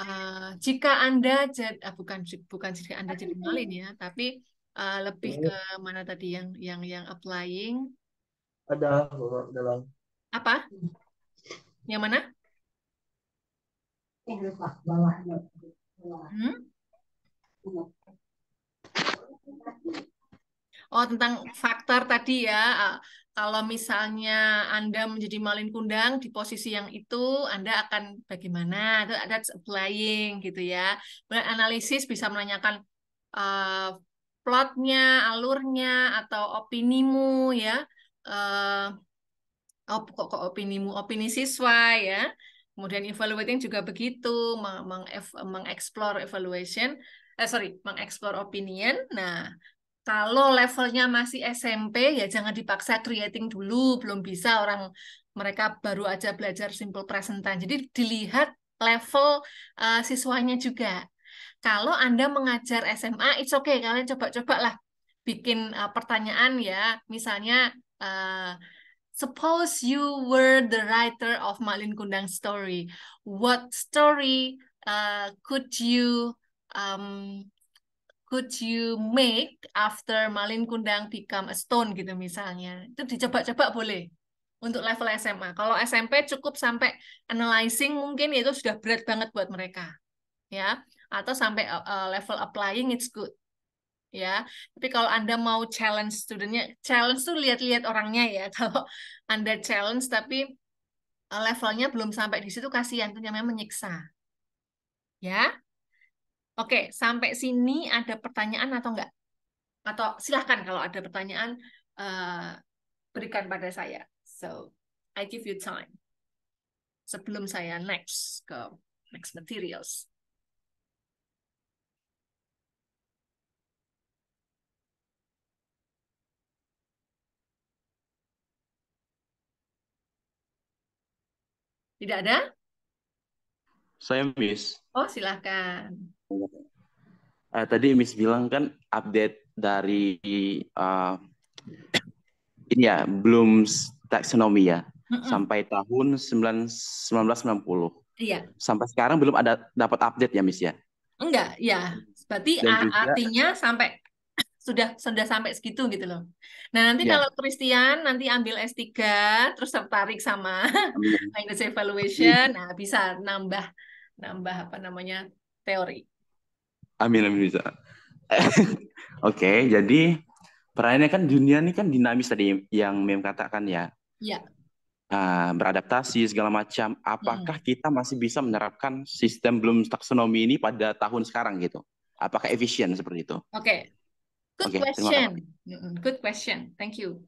Speaker 2: uh, jika anda jad, uh, bukan bukan jika anda jadi malin ya tapi uh, lebih iya. ke mana tadi yang yang yang applying
Speaker 3: ada dalam
Speaker 2: apa? Yang mana? Eh, hmm? Oh, tentang faktor tadi ya. Kalau misalnya Anda menjadi malin kundang di posisi yang itu, Anda akan bagaimana? itu ada applying gitu ya. Analisis bisa menanyakan uh, plotnya, alurnya, atau opinimu ya. Uh, op, oh, kok, kok mu opini siswa ya kemudian evaluating juga begitu meng meng evaluation eh sorry mengeksplor opinion nah kalau levelnya masih SMP ya jangan dipaksa creating dulu belum bisa orang mereka baru aja belajar simple present tense jadi dilihat level uh, siswanya juga kalau anda mengajar SMA it's okay kalian coba-cobalah bikin uh, pertanyaan ya misalnya uh, Suppose you were the writer of Malin Kundang story. What story uh, could you um, could you make after Malin Kundang become a stone gitu misalnya. Itu dicoba-coba boleh untuk level SMA. Kalau SMP cukup sampai analyzing mungkin itu sudah berat banget buat mereka. Ya, atau sampai uh, uh level applying it's good ya. Tapi kalau Anda mau challenge studentnya, challenge tuh lihat-lihat orangnya ya. Kalau Anda challenge tapi eh, levelnya belum sampai di situ kasihan itu namanya menyiksa. Ya. Oke, sampai sini ada pertanyaan atau enggak? Atau silahkan kalau ada pertanyaan eh, berikan pada saya. So, I give you time. Sebelum saya next ke next materials. Tidak ada?
Speaker 1: Saya Miss.
Speaker 2: Oh, silahkan. Uh,
Speaker 1: tadi Miss bilang kan update dari uh, ini ya, Bloom's taxonomy ya, mm -mm. sampai tahun 1990. Iya. Sampai sekarang belum ada dapat update ya, Miss ya?
Speaker 2: Enggak, ya. Berarti juga, artinya sampai sudah sudah sampai segitu gitu loh. Nah nanti yeah. kalau Christian nanti ambil S3 terus tertarik sama hmm. language evaluation, nah bisa nambah nambah apa namanya teori.
Speaker 1: Amin amin bisa. Oke okay, jadi perannya kan dunia ini kan dinamis tadi yang Mem katakan ya. Iya. Yeah. Uh, beradaptasi segala macam. Apakah hmm. kita masih bisa menerapkan sistem belum taksonomi ini pada tahun sekarang gitu? Apakah efisien seperti itu? Oke, okay Good okay, question.
Speaker 2: Good question. Thank you.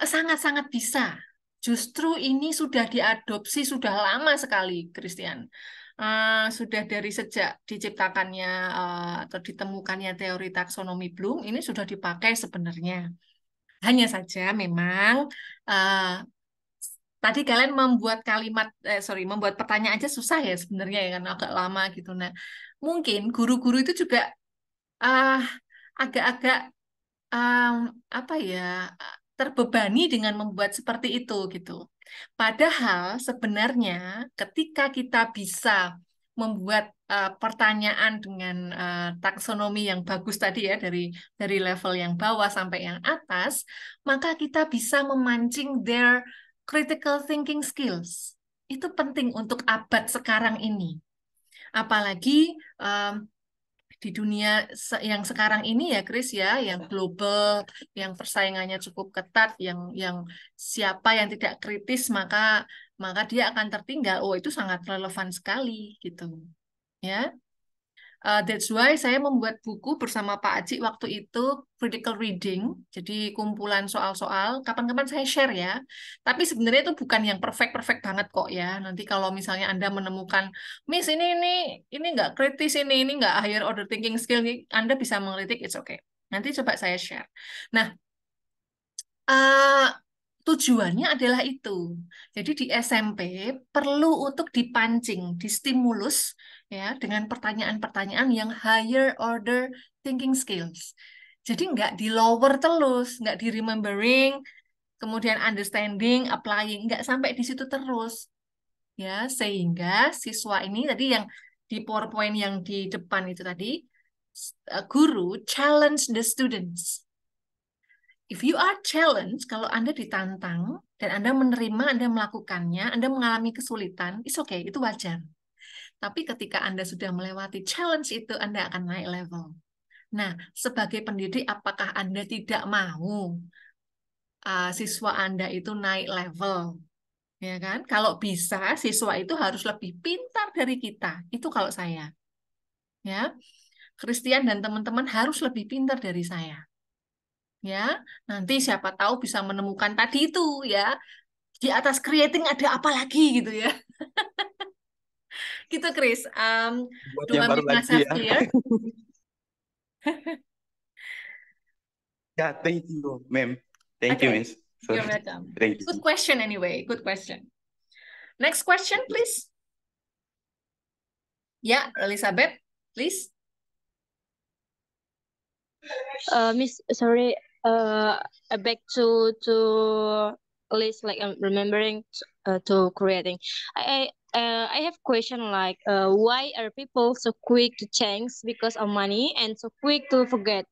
Speaker 2: Eh, sangat-sangat bisa. Justru ini sudah diadopsi sudah lama sekali, Christian. Uh, sudah dari sejak diciptakannya uh, atau ditemukannya teori taksonomi Bloom ini sudah dipakai sebenarnya. Hanya saja memang uh, tadi kalian membuat kalimat eh, sorry membuat pertanyaan aja susah ya sebenarnya ya karena agak lama gitu. Nah mungkin guru-guru itu juga uh, agak-agak um, apa ya terbebani dengan membuat seperti itu gitu. Padahal sebenarnya ketika kita bisa membuat uh, pertanyaan dengan uh, taksonomi yang bagus tadi ya dari dari level yang bawah sampai yang atas, maka kita bisa memancing their critical thinking skills. Itu penting untuk abad sekarang ini. Apalagi um, di dunia yang sekarang ini ya Chris ya yang iya. global yang persaingannya cukup ketat yang yang siapa yang tidak kritis maka maka dia akan tertinggal oh itu sangat relevan sekali gitu ya Uh, that's why saya membuat buku bersama Pak Aji waktu itu critical reading, jadi kumpulan soal-soal. Kapan-kapan saya share ya. Tapi sebenarnya itu bukan yang perfect-perfect banget kok ya. Nanti kalau misalnya Anda menemukan, Miss ini ini ini nggak kritis ini ini nggak higher order thinking skill, Anda bisa mengkritik, it's okay. Nanti coba saya share. Nah, uh, tujuannya adalah itu. Jadi di SMP perlu untuk dipancing, distimulus ya dengan pertanyaan-pertanyaan yang higher order thinking skills. Jadi nggak di lower terus, nggak di remembering, kemudian understanding, applying, nggak sampai di situ terus. Ya, sehingga siswa ini tadi yang di PowerPoint yang di depan itu tadi, eh, guru challenge the students. If you are challenged, kalau Anda ditantang dan Anda menerima, Anda melakukannya, Anda mengalami kesulitan, it's okay, itu wajar tapi ketika Anda sudah melewati challenge itu, Anda akan naik level. Nah, sebagai pendidik, apakah Anda tidak mau uh, siswa Anda itu naik level? Ya kan? Kalau bisa, siswa itu harus lebih pintar dari kita. Itu kalau saya. Ya. Christian dan teman-teman harus lebih pintar dari saya. Ya, nanti siapa tahu bisa menemukan tadi itu ya. Di atas creating ada apa lagi gitu ya. gitu Chris um, Buat do ya.
Speaker 1: yeah thank you ma'am thank okay. you miss
Speaker 2: Sorry. you're welcome thank good question anyway good question next
Speaker 3: question please yeah Elizabeth please uh miss sorry uh back to to list like I'm remembering to, uh, to creating I uh, I have question like uh, why are people so quick to change because of money and so quick to forget.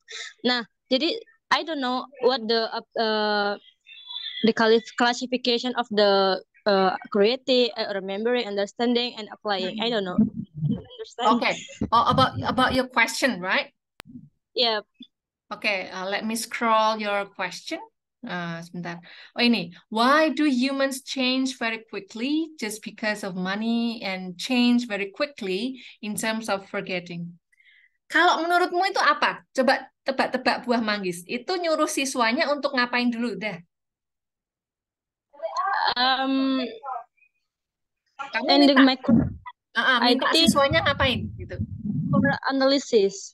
Speaker 3: Nah, jadi I don't know what the uh, the classification of the uh, creative, uh, remembering, understanding, and applying. I don't know. Understand. Okay. Oh, about about your question, right? Yeah. Okay. Uh, let me scroll your question.
Speaker 2: Uh, sebentar. Oh ini, why do humans change very quickly just because of money and change very quickly in terms of forgetting? Kalau menurutmu itu apa? Coba tebak-tebak buah manggis. Itu nyuruh siswanya untuk ngapain dulu, dah?
Speaker 3: Um,
Speaker 2: Kamu ending minta, my
Speaker 3: uh, minta I think siswanya
Speaker 2: ngapain gitu?
Speaker 3: analisis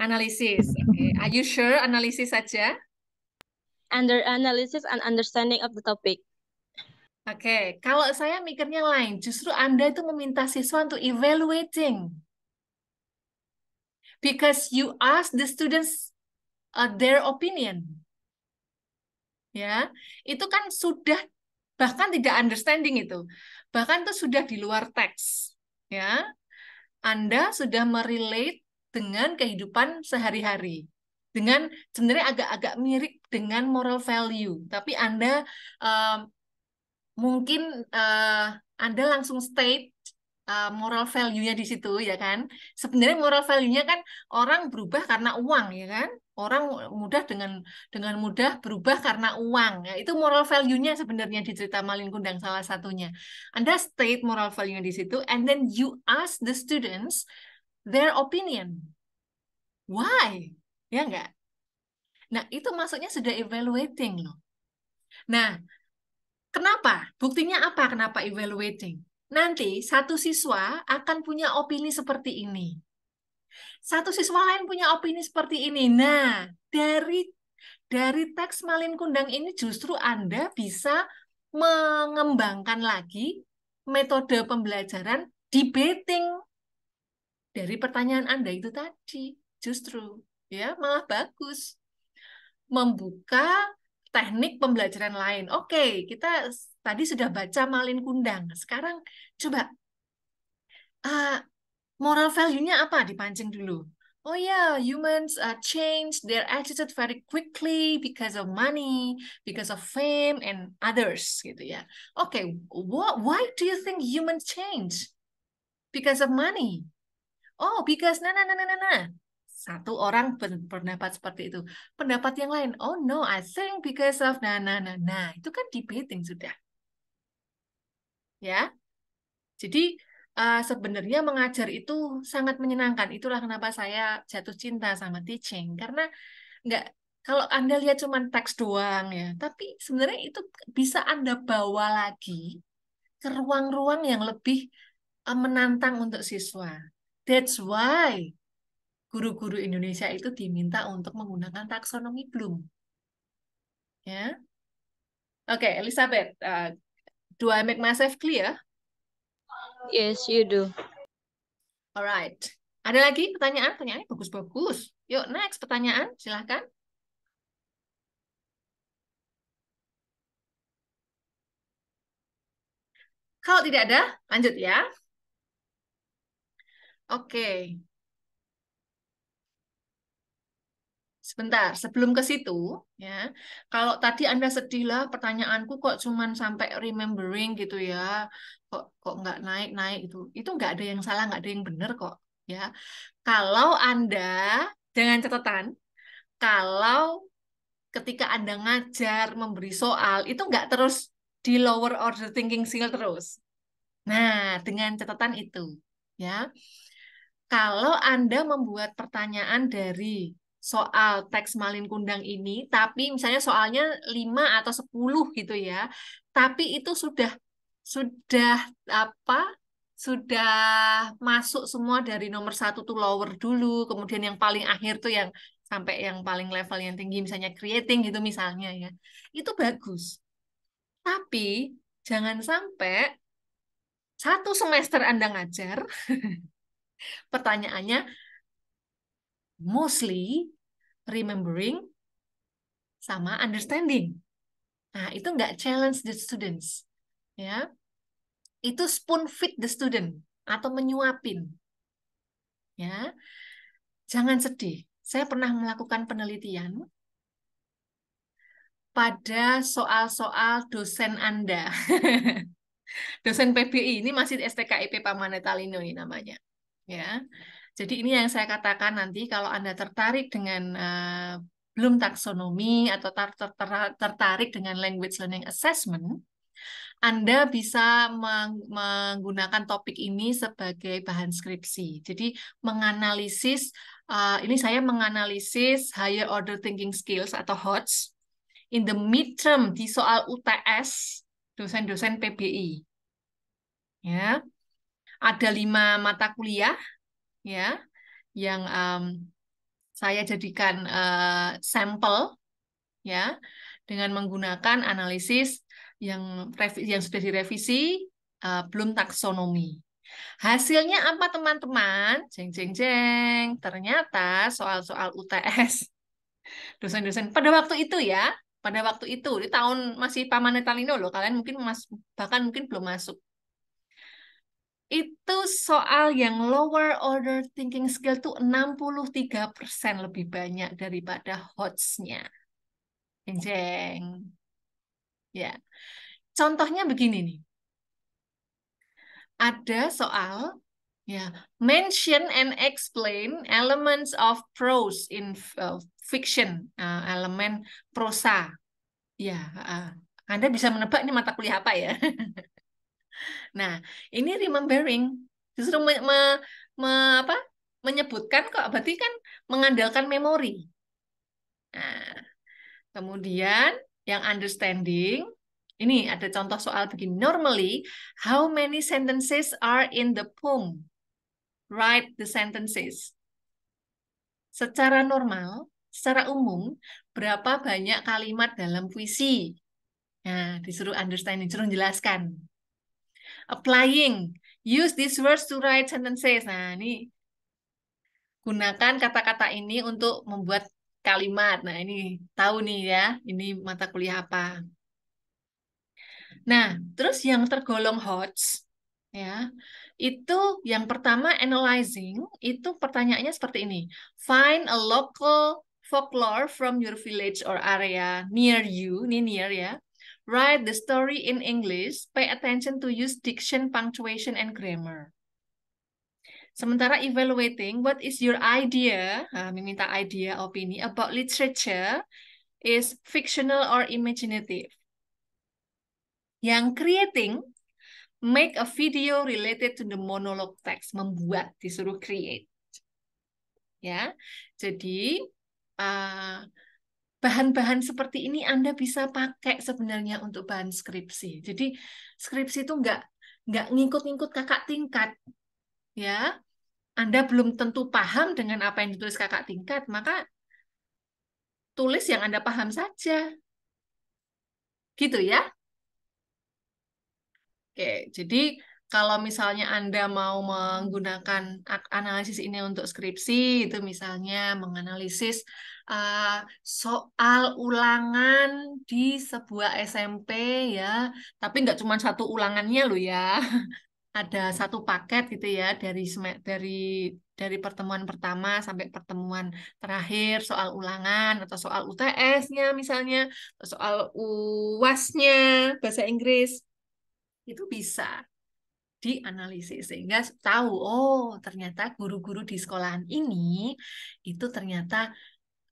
Speaker 3: Analisis. Okay. Are you sure analisis saja? under analysis and understanding of the topic. Oke, okay. kalau saya mikirnya
Speaker 2: lain, justru Anda itu meminta siswa untuk evaluating. Because you ask the students uh, their opinion. Ya, itu kan sudah bahkan tidak understanding itu. Bahkan itu sudah di luar teks, ya. Anda sudah merelate dengan kehidupan sehari-hari dengan sebenarnya agak-agak mirip dengan moral value tapi anda um, mungkin uh, anda langsung state eh, moral value-nya di situ ya kan. Sebenarnya moral value-nya kan orang berubah karena uang ya kan. Orang mudah dengan dengan mudah berubah karena uang. Ya, itu moral value-nya sebenarnya di cerita Malin Kundang salah satunya. Anda state moral value-nya di situ and then you ask the students their opinion. Why? Ya enggak? Nah, itu maksudnya sudah evaluating loh. Nah, kenapa? Buktinya apa kenapa evaluating? Nanti satu siswa akan punya opini seperti ini. Satu siswa lain punya opini seperti ini. Nah, dari dari teks Malin Kundang ini justru Anda bisa mengembangkan lagi metode pembelajaran debating dari pertanyaan Anda itu tadi justru ya malah bagus membuka teknik pembelajaran lain. Oke, kita tadi sudah baca Malin Kundang. Sekarang coba uh, moral value-nya apa dipancing dulu. Oh ya, yeah, humans uh, change their attitude very quickly because of money, because of fame and others gitu ya. Oke, okay, why do you think humans change? Because of money. Oh, because nah nah nah nah nah. nah satu orang berpendapat seperti itu. Pendapat yang lain, oh no, I think because of nah nah nah nah. Itu kan debating sudah. Ya. Jadi uh, sebenarnya mengajar itu sangat menyenangkan. Itulah kenapa saya jatuh cinta sama teaching karena nggak kalau Anda lihat cuma teks doang ya, tapi sebenarnya itu bisa Anda bawa lagi ke ruang-ruang yang lebih eh, menantang untuk siswa. That's why guru-guru Indonesia itu diminta untuk menggunakan taksonomi Bloom. Ya. Oke, okay, Elizabeth, uh, do I make myself clear?
Speaker 3: Yes, you do.
Speaker 2: Alright. Ada lagi pertanyaan? Pertanyaannya bagus-bagus. Yuk, next pertanyaan, silahkan. Kalau tidak ada, lanjut ya. Oke, Bentar, sebelum ke situ, ya. Kalau tadi Anda sedih lah, pertanyaanku kok cuman sampai remembering gitu ya, kok kok nggak naik naik itu Itu nggak ada yang salah, nggak ada yang benar kok, ya. Kalau Anda dengan catatan, kalau ketika Anda ngajar memberi soal itu nggak terus di lower order thinking single terus. Nah, dengan catatan itu, ya. Kalau Anda membuat pertanyaan dari soal teks Malin Kundang ini, tapi misalnya soalnya 5 atau 10 gitu ya. Tapi itu sudah sudah apa? sudah masuk semua dari nomor satu tuh lower dulu, kemudian yang paling akhir tuh yang sampai yang paling level yang tinggi misalnya creating gitu misalnya ya. Itu bagus. Tapi jangan sampai satu semester Anda ngajar pertanyaannya mostly remembering sama understanding. Nah, itu nggak challenge the students. Ya. Itu spoon feed the student atau menyuapin. Ya. Jangan sedih. Saya pernah melakukan penelitian pada soal-soal dosen Anda. dosen PBI ini masih STKIP Pamanetalino ini namanya. Ya. Jadi ini yang saya katakan nanti kalau Anda tertarik dengan uh, belum taksonomi atau tar ter ter tertarik dengan language learning assessment, anda bisa meng menggunakan topik ini sebagai bahan skripsi. Jadi menganalisis, uh, ini saya menganalisis higher order thinking skills atau HOTS in the midterm di soal UTS dosen-dosen PBI. Ya, ada lima mata kuliah ya yang um, saya jadikan uh, sampel ya dengan menggunakan analisis yang yang sudah direvisi uh, eh, belum taksonomi. Hasilnya apa teman-teman? Jeng jeng jeng. Ternyata soal-soal UTS dosen-dosen pada waktu itu ya, pada waktu itu di tahun masih Paman Netalino loh, kalian mungkin mas, bahkan mungkin belum masuk itu soal yang lower order thinking skill tuh 63% lebih banyak daripada hots-nya. Ya. Contohnya begini nih. Ada soal ya, mention and explain elements of prose in uh, fiction, uh, elemen prosa. Ya, uh, Anda bisa menebak ini mata kuliah apa ya? Nah, ini remembering justru me, me, me, apa, menyebutkan kok berarti kan mengandalkan memori. Nah, kemudian yang understanding ini ada contoh soal begini. Normally, how many sentences are in the poem? Write the sentences. Secara normal, secara umum, berapa banyak kalimat dalam puisi? Nah, disuruh understanding, disuruh jelaskan. Applying. Use these words to write sentences. Nah, ini gunakan kata-kata ini untuk membuat kalimat. Nah, ini tahu nih ya, ini mata kuliah apa. Nah, terus yang tergolong hot ya. Itu yang pertama analyzing, itu pertanyaannya seperti ini. Find a local folklore from your village or area near you, ini near ya. Write the story in English. Pay attention to use diction, punctuation, and grammar. Sementara evaluating, what is your idea? Nah, meminta idea, opini about literature is fictional or imaginative. Yang creating, make a video related to the monologue text. Membuat, disuruh create. Ya, jadi uh, bahan-bahan seperti ini Anda bisa pakai sebenarnya untuk bahan skripsi. Jadi skripsi itu nggak nggak ngikut-ngikut kakak tingkat, ya. Anda belum tentu paham dengan apa yang ditulis kakak tingkat, maka tulis yang Anda paham saja. Gitu ya. Oke, jadi kalau misalnya Anda mau menggunakan analisis ini untuk skripsi, itu misalnya menganalisis Eh, soal ulangan di sebuah SMP ya, tapi nggak cuma satu ulangannya loh ya, ada satu paket gitu ya dari dari dari pertemuan pertama sampai pertemuan terakhir soal ulangan atau soal UTS-nya misalnya, soal UAS-nya bahasa Inggris itu bisa dianalisis sehingga tahu oh ternyata guru-guru di sekolahan ini itu ternyata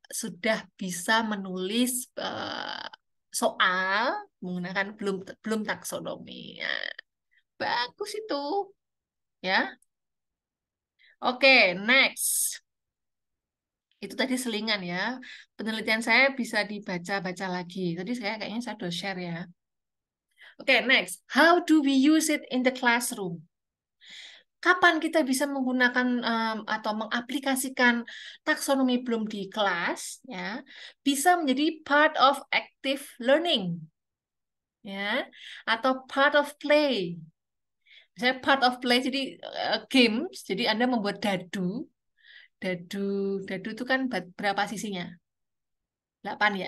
Speaker 2: sudah bisa menulis uh, soal menggunakan belum belum taksonomi. Ya, bagus itu. Ya. Oke, okay, next. Itu tadi selingan ya. Penelitian saya bisa dibaca-baca lagi. Tadi saya kayaknya saya udah share ya. Oke, okay, next. How do we use it in the classroom? kapan kita bisa menggunakan um, atau mengaplikasikan taksonomi belum di kelas ya bisa menjadi part of active learning ya atau part of play saya part of play jadi uh, games jadi anda membuat dadu dadu dadu itu kan berapa sisinya 8 ya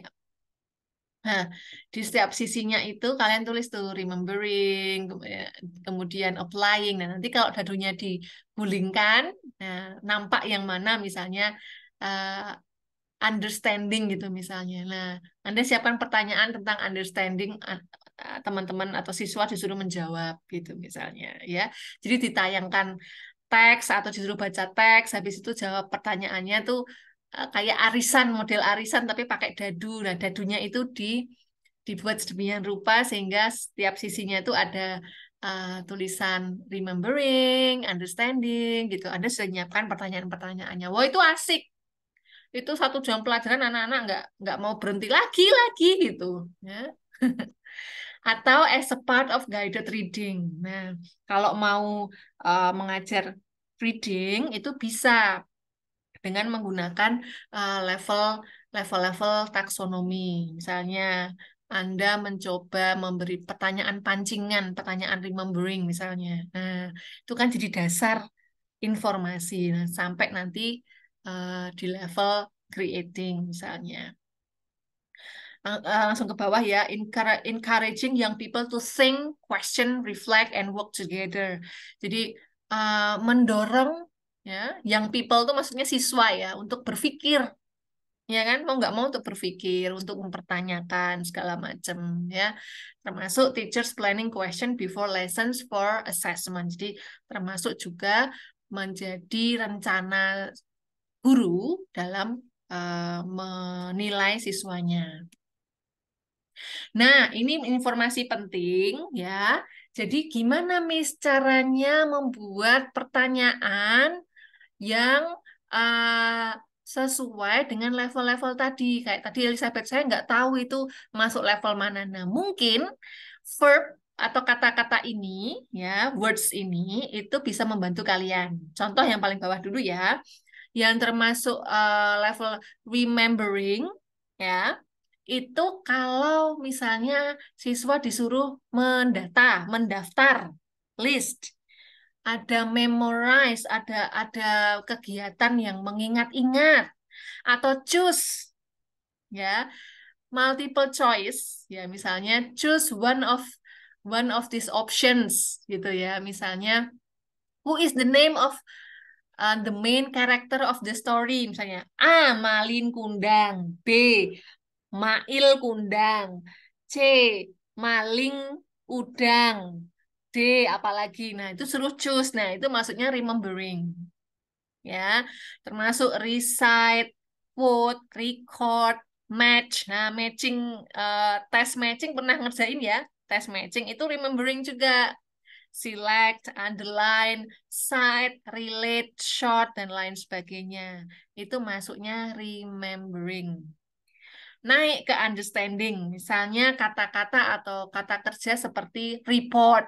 Speaker 2: Nah, di setiap sisinya itu kalian tulis tuh remembering, kemudian applying. Nah, nanti kalau dadunya dibulingkan nah, nampak yang mana misalnya uh, understanding gitu misalnya. Nah, Anda siapkan pertanyaan tentang understanding eh, teman-teman atau siswa disuruh menjawab gitu misalnya ya. Jadi ditayangkan teks atau disuruh baca teks habis itu jawab pertanyaannya tuh Eh, kayak arisan model arisan tapi pakai dadu nah dadunya itu di dibuat sedemikian rupa sehingga setiap sisinya itu ada uh, tulisan remembering, understanding gitu. Anda sudah menyiapkan pertanyaan-pertanyaannya. wow itu asik. Itu satu jam pelajaran anak-anak nggak nggak mau berhenti lagi lagi gitu.
Speaker 3: Ya.
Speaker 2: Atau as a part of guided reading. Nah kalau mau uh, mengajar reading itu bisa dengan menggunakan eh, level level-level taksonomi. Misalnya Anda mencoba memberi pertanyaan pancingan, pertanyaan remembering misalnya. Nah, itu kan jadi dasar informasi nah, sampai nanti uh, di level creating misalnya eh, langsung ke bawah ya encouraging young people to think, question, reflect and work together. Jadi uh, mendorong ya yang people tuh maksudnya siswa ya untuk berpikir ya kan mau nggak mau untuk berpikir untuk mempertanyakan segala macam ya termasuk teachers planning question before lessons for assessment jadi termasuk juga menjadi rencana guru dalam uh, menilai siswanya Nah, ini informasi penting ya. Jadi gimana Miss caranya membuat pertanyaan yang uh, sesuai dengan level-level tadi. Kayak tadi Elizabeth saya nggak tahu itu masuk level mana. Nah, mungkin verb atau kata-kata ini ya, words ini itu bisa membantu kalian. Contoh yang paling bawah dulu ya. Yang termasuk uh, level remembering ya. Itu kalau misalnya siswa disuruh mendata, mendaftar list ada memorize, ada ada kegiatan yang mengingat-ingat atau choose ya multiple choice ya misalnya choose one of one of these options gitu ya misalnya who is the name of uh, the main character of the story misalnya A Malin Kundang B Mail Kundang C Maling Udang D apalagi. Nah, itu suruh choose. Nah, itu maksudnya remembering. Ya, termasuk recite, quote, record, match. Nah, matching uh, test matching pernah ngerjain ya? test matching itu remembering juga. Select, underline, cite, relate, short dan lain sebagainya. Itu masuknya remembering naik ke understanding. Misalnya kata-kata atau kata kerja seperti report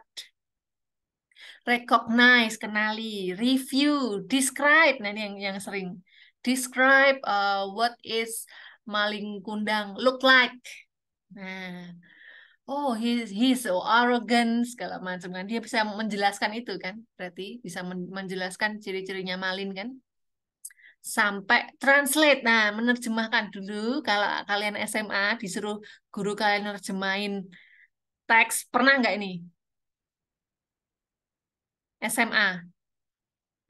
Speaker 2: recognize, kenali, review, describe. Nah, ini yang yang sering describe uh, what is maling kundang look like. Nah, oh he he's so arrogant segala macam kan. Dia bisa menjelaskan itu kan. Berarti bisa menjelaskan ciri-cirinya maling kan. Sampai translate. Nah, menerjemahkan dulu kalau kalian SMA disuruh guru kalian nerjemahin teks pernah nggak ini SMA.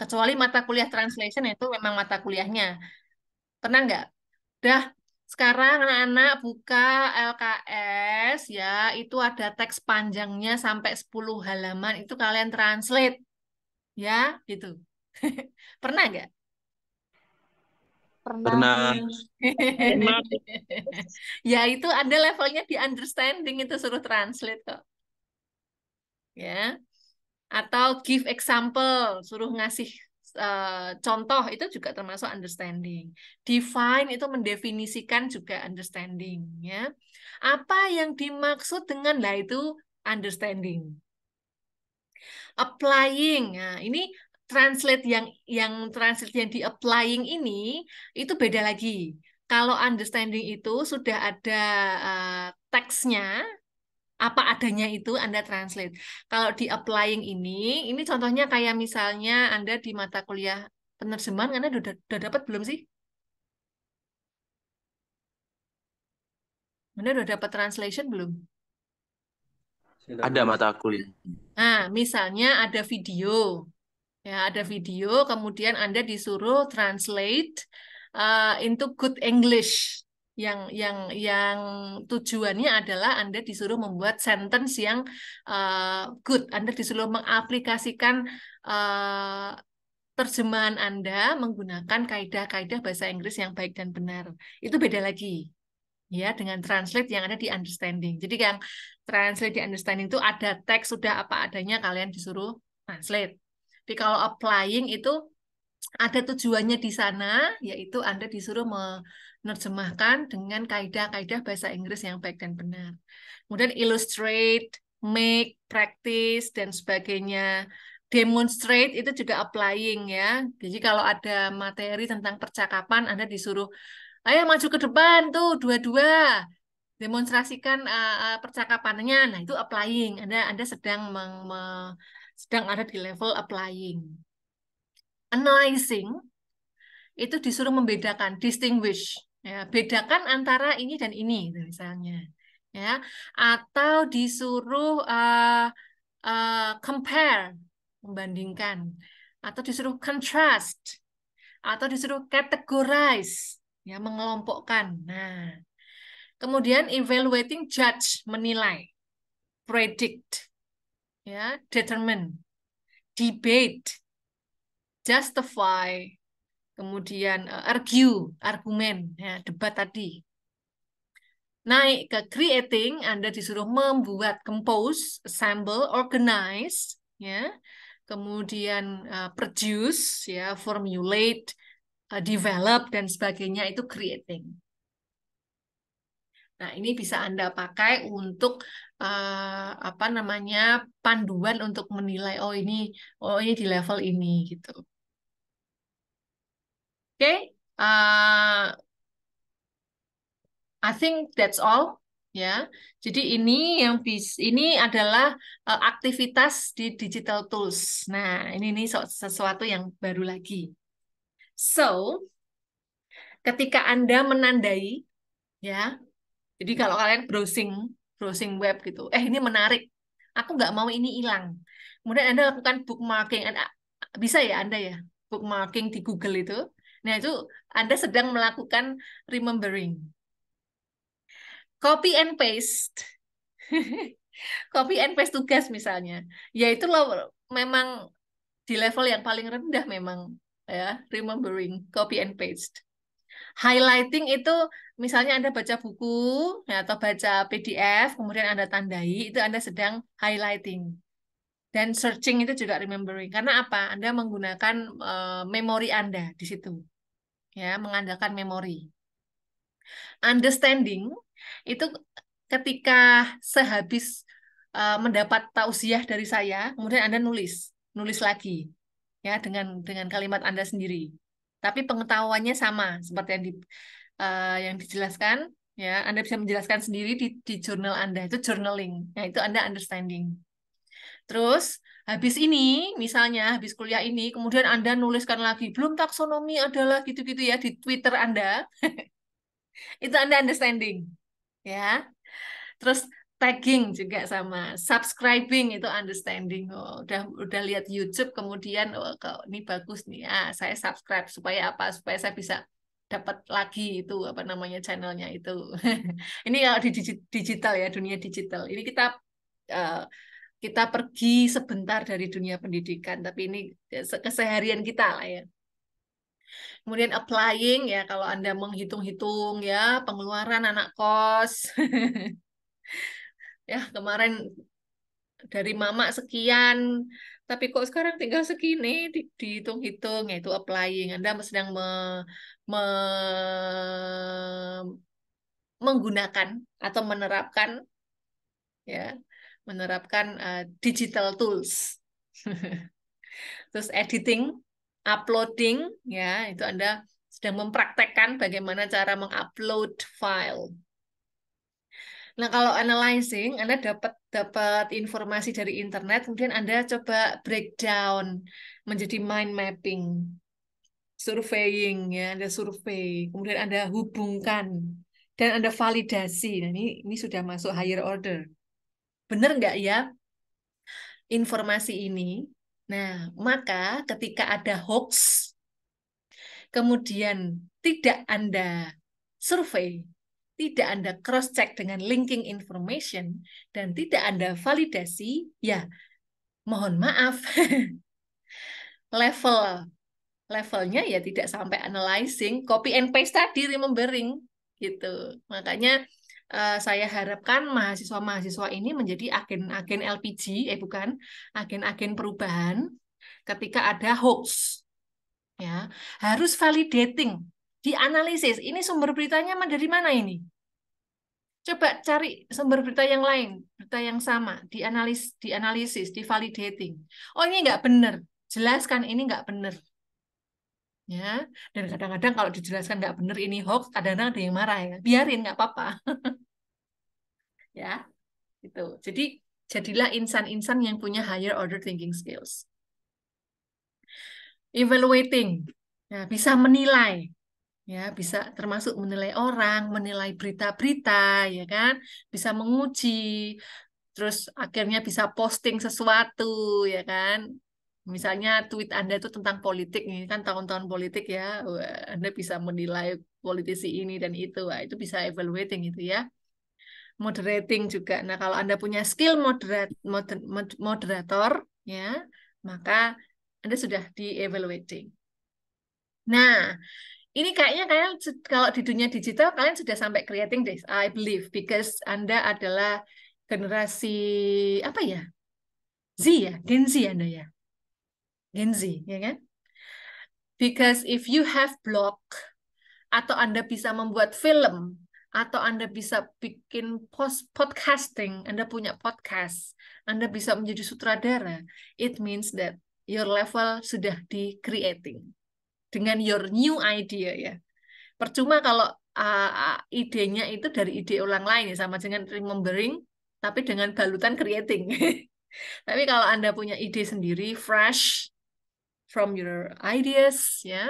Speaker 2: Kecuali mata kuliah translation itu memang mata kuliahnya. Pernah nggak? Dah, sekarang anak-anak buka LKS ya, itu ada teks panjangnya sampai 10 halaman, itu kalian translate. Ya, gitu. Pernah nggak? Pernah. Pernah. ya, itu ada levelnya di understanding itu suruh translate kok. Ya atau give example suruh ngasih uh, contoh itu juga termasuk understanding define itu mendefinisikan juga understanding ya apa yang dimaksud dengan lah itu understanding applying nah ini translate yang yang translate yang di applying ini itu beda lagi kalau understanding itu sudah ada uh, teksnya apa adanya itu Anda translate. Kalau di applying ini, ini contohnya kayak misalnya Anda di mata kuliah penerjemahan, Anda udah, udah dapat belum sih? Anda udah dapat translation belum?
Speaker 1: Ada mata kuliah.
Speaker 2: Nah, misalnya ada video. Ya, ada video, kemudian Anda disuruh translate uh, into good English yang yang yang tujuannya adalah Anda disuruh membuat sentence yang uh, good. Anda disuruh mengaplikasikan uh, terjemahan Anda menggunakan kaidah-kaidah bahasa Inggris yang baik dan benar. Itu beda lagi. Ya, dengan translate yang ada di understanding. Jadi yang translate di understanding itu ada teks sudah apa adanya kalian disuruh translate. Tapi kalau applying itu ada tujuannya di sana, yaitu Anda disuruh me nerjemahkan dengan kaidah-kaidah bahasa Inggris yang baik dan benar. Kemudian illustrate, make, practice dan sebagainya. Demonstrate itu juga applying ya. Jadi kalau ada materi tentang percakapan Anda disuruh ayo maju ke depan tuh dua-dua demonstrasikan uh, percakapannya. Nah, itu applying. Anda Anda sedang meng, me, sedang ada di level applying. Analyzing itu disuruh membedakan, distinguish. Ya, bedakan antara ini dan ini gitu misalnya. Ya, atau disuruh uh, uh, compare, membandingkan, atau disuruh contrast, atau disuruh categorize, ya mengelompokkan. Nah, kemudian evaluating judge menilai, predict, ya determine, debate, justify, kemudian eh, argue, argumen, ya, debat tadi. Naik ke creating, Anda disuruh membuat, compose, assemble, organize, ya, kemudian uh, produce, ya, formulate, uh, develop dan sebagainya itu creating. Nah, ini bisa Anda pakai untuk uh, apa namanya? panduan untuk menilai oh ini oh ini di level ini gitu okay uh, eh, I think that's all ya. Jadi ini yang bis ini adalah uh, aktivitas di digital tools. Nah, ini nih sesuatu yang baru lagi. So, ketika Anda menandai ya. Jadi kalau kalian browsing browsing web gitu, eh ini menarik. Aku nggak mau ini hilang. Kemudian Anda lakukan bookmarking. Anda, bisa ya Anda ya, bookmarking di Google itu. Nah, itu Anda sedang melakukan remembering. Copy and paste. Copy and paste tugas misalnya. Ya itu loh, memang di level yang paling rendah memang ya, remembering, copy and paste. Highlighting itu misalnya Anda baca buku ya, atau baca PDF, kemudian Anda tandai, itu Anda sedang highlighting. Dan searching itu juga remembering. Karena apa? Anda menggunakan uh, memori Anda di situ ya mengandalkan memori. Understanding itu ketika sehabis uh, mendapat tausiah dari saya, kemudian Anda nulis, nulis lagi ya dengan dengan kalimat Anda sendiri. Tapi pengetahuannya sama seperti yang di uh, yang dijelaskan ya, Anda bisa menjelaskan sendiri di di jurnal Anda itu journaling. Ya, itu Anda understanding. Terus habis ini misalnya habis kuliah ini kemudian Anda nuliskan lagi belum taksonomi adalah gitu-gitu ya di Twitter Anda. itu Anda understanding. Ya. Terus tagging juga sama subscribing itu understanding oh, udah udah lihat YouTube kemudian oh, ini bagus nih ah saya subscribe supaya apa supaya saya bisa dapat lagi itu apa namanya channelnya itu ini kalau di digital ya dunia digital ini kita uh, kita pergi sebentar dari dunia pendidikan, tapi ini ya, keseharian kita lah ya. Kemudian applying ya kalau Anda menghitung-hitung ya pengeluaran anak kos. ya, kemarin dari mama sekian, tapi kok sekarang tinggal segini di, dihitung-hitung yaitu applying. Anda sedang me, me, menggunakan atau menerapkan ya menerapkan uh, digital tools. Terus editing, uploading, ya itu Anda sedang mempraktekkan bagaimana cara mengupload file. Nah, kalau analyzing, Anda dapat dapat informasi dari internet, kemudian Anda coba breakdown menjadi mind mapping, surveying ya, Anda survei, kemudian Anda hubungkan dan Anda validasi. Nah, ini ini sudah masuk higher order. Bener nggak ya informasi ini? Nah, maka ketika ada hoax, kemudian tidak Anda survei, tidak Anda cross-check dengan linking information, dan tidak Anda validasi, ya mohon maaf. Level levelnya ya tidak sampai analyzing, copy and paste tadi remembering gitu. Makanya Eh, saya harapkan mahasiswa-mahasiswa ini menjadi agen-agen LPG, eh bukan, agen-agen perubahan ketika ada hoax. Ya, harus validating, dianalisis. Ini sumber beritanya dari mana ini? Coba cari sumber berita yang lain, berita yang sama, dianalis, dianalisis, divalidating. Oh ini nggak benar, jelaskan ini nggak benar ya dan kadang-kadang kalau dijelaskan nggak benar ini hoax kadang-kadang ada yang marah ya biarin nggak apa-apa ya itu jadi jadilah insan-insan yang punya higher order thinking skills evaluating ya bisa menilai ya bisa termasuk menilai orang menilai berita-berita ya kan bisa menguji terus akhirnya bisa posting sesuatu ya kan Misalnya tweet Anda itu tentang politik, ini kan tahun-tahun politik ya, Anda bisa menilai politisi ini dan itu, itu bisa evaluating itu ya. Moderating juga. Nah kalau Anda punya skill moderat, moderator, ya, maka Anda sudah di evaluating. Nah, ini kayaknya kalian kalau di dunia digital kalian sudah sampai creating this, I believe, because Anda adalah generasi apa ya? Z ya, Gen Z Anda ya. Gen Z, hmm. ya kan? Because if you have blog atau Anda bisa membuat film atau Anda bisa bikin post podcasting, Anda punya podcast, Anda bisa menjadi sutradara, it means that your level sudah di creating dengan your new idea ya. Percuma kalau uh, idenya itu dari ide ulang lain ya sama dengan remembering tapi dengan balutan creating. tapi kalau Anda punya ide sendiri fresh from your ideas ya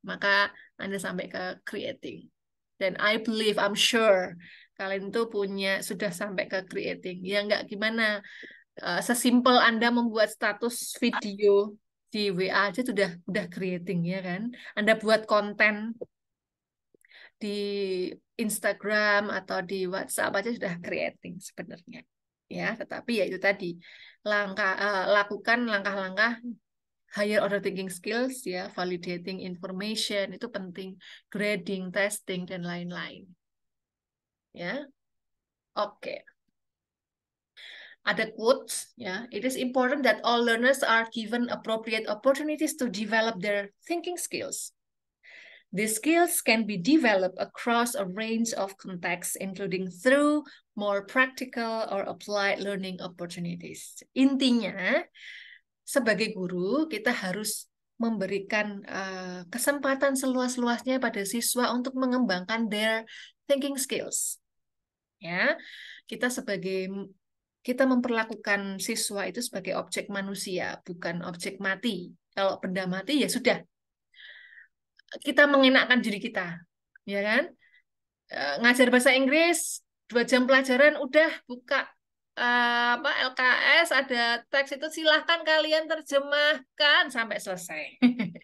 Speaker 2: maka anda sampai ke creating dan I believe I'm sure kalian tuh punya sudah sampai ke creating ya nggak gimana uh, sesimpel anda membuat status video di WA aja sudah udah creating ya kan anda buat konten di Instagram atau di WhatsApp aja sudah creating sebenarnya ya tetapi ya itu tadi langkah uh, lakukan langkah-langkah higher order thinking skills ya validating information itu penting grading testing dan lain-lain ya oke okay. ada quotes ya it is important that all learners are given appropriate opportunities to develop their thinking skills These skills can be developed across a range of contexts, including through more practical or applied learning opportunities. Intinya, sebagai guru kita harus memberikan uh, kesempatan seluas-luasnya pada siswa untuk mengembangkan their thinking skills. Ya, kita sebagai kita memperlakukan siswa itu sebagai objek manusia, bukan objek mati. Kalau benda mati ya sudah. Kita mengenakan diri kita, ya kan? Eh, ngajar bahasa Inggris, dua jam pelajaran udah buka Eh, apa LKS ada teks itu silahkan kalian terjemahkan sampai selesai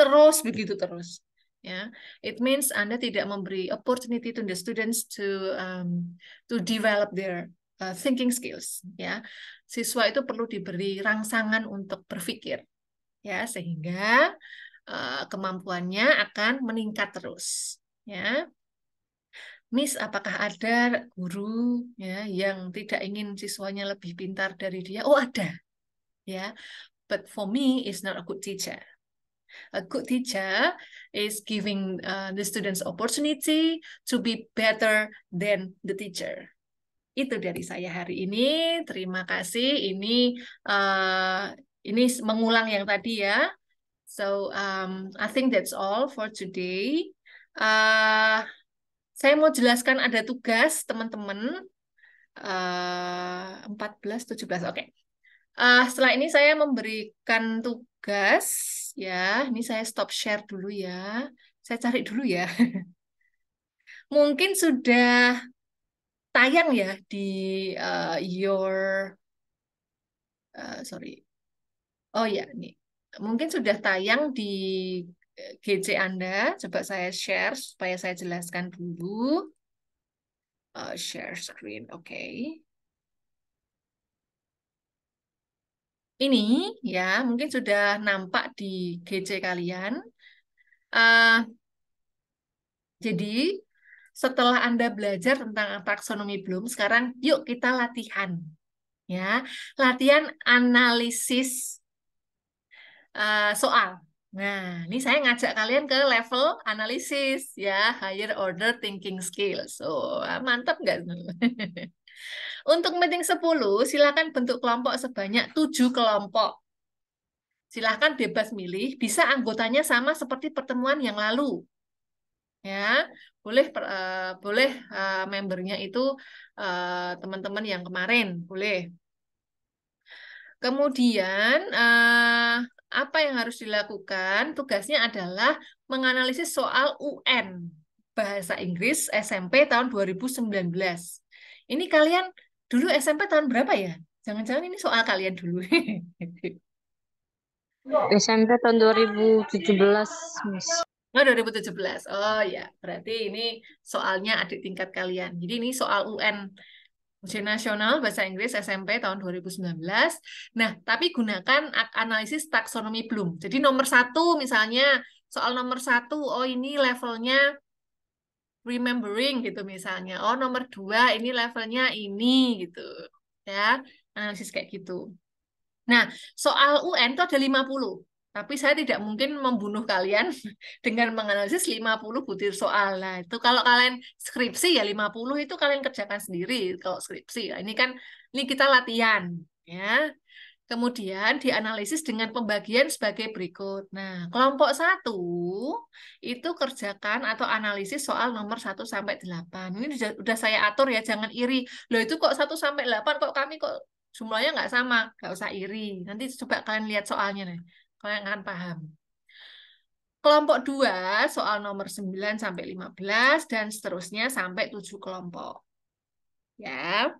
Speaker 2: terus begitu terus ya it means anda tidak memberi opportunity to the students to um, to develop their uh, thinking skills ya siswa itu perlu diberi rangsangan untuk berpikir ya sehingga uh, kemampuannya akan meningkat terus ya Miss, apakah ada guru ya yang tidak ingin siswanya lebih pintar dari dia? Oh, ada. Ya. But for me is not a good teacher. A good teacher is giving uh, the students opportunity to be better than the teacher. Itu dari saya hari ini. Terima kasih. Ini uh, ini mengulang yang tadi ya. So um, I think that's all for today. Uh, saya mau jelaskan ada tugas teman-teman eh, empat belas tujuh belas Oke. Eh, setelah ini saya memberikan tugas ya. Ini saya stop share dulu ya. Saya cari dulu ya. Mungkin sudah tayang ya di uh, your uh, sorry. Oh ya, nih. Mungkin sudah tayang di GC Anda. Coba saya share supaya saya jelaskan dulu. Uh, share screen, oke. Okay. Ini ya mungkin sudah nampak di GC kalian. Uh, jadi setelah Anda belajar tentang taksonomi belum? sekarang yuk kita latihan. Ya, latihan analisis uh, soal Nah, ini saya ngajak kalian ke level analisis ya, higher order thinking skills. So, oh, mantap nggak? Untuk meeting 10, silakan bentuk kelompok sebanyak 7 kelompok. Silahkan bebas milih, bisa anggotanya sama seperti pertemuan yang lalu. Ya, boleh uh, boleh uh, membernya itu eh, teman-teman uh, yang kemarin, boleh. Kemudian uh, apa yang harus dilakukan? Tugasnya adalah menganalisis soal UN bahasa Inggris SMP tahun 2019. Ini kalian dulu SMP tahun berapa ya? Jangan-jangan ini soal kalian dulu.
Speaker 3: SMP tahun 2017,
Speaker 2: Oh, 2017. Oh ya, berarti ini soalnya adik tingkat kalian. Jadi ini soal UN Ujian Nasional Bahasa Inggris SMP tahun 2019. Nah, tapi gunakan analisis taksonomi Bloom. Jadi nomor satu misalnya, soal nomor satu, oh ini levelnya remembering gitu misalnya. Oh nomor dua ini levelnya ini gitu. Ya, analisis kayak gitu. Nah, soal UN itu ada 50. Tapi saya tidak mungkin membunuh kalian dengan menganalisis 50 butir soal. Nah, itu kalau kalian skripsi ya 50 itu kalian kerjakan sendiri kalau skripsi. Nah, ini kan ini kita latihan ya. Kemudian dianalisis dengan pembagian sebagai berikut. Nah, kelompok satu itu kerjakan atau analisis soal nomor 1 sampai 8. Ini sudah, sudah saya atur ya, jangan iri. Loh itu kok 1 sampai 8 kok kami kok jumlahnya nggak sama, nggak usah iri. Nanti coba kalian lihat soalnya nih kalian akan paham. Kelompok 2 soal nomor 9 sampai 15 dan seterusnya sampai 7 kelompok. Ya.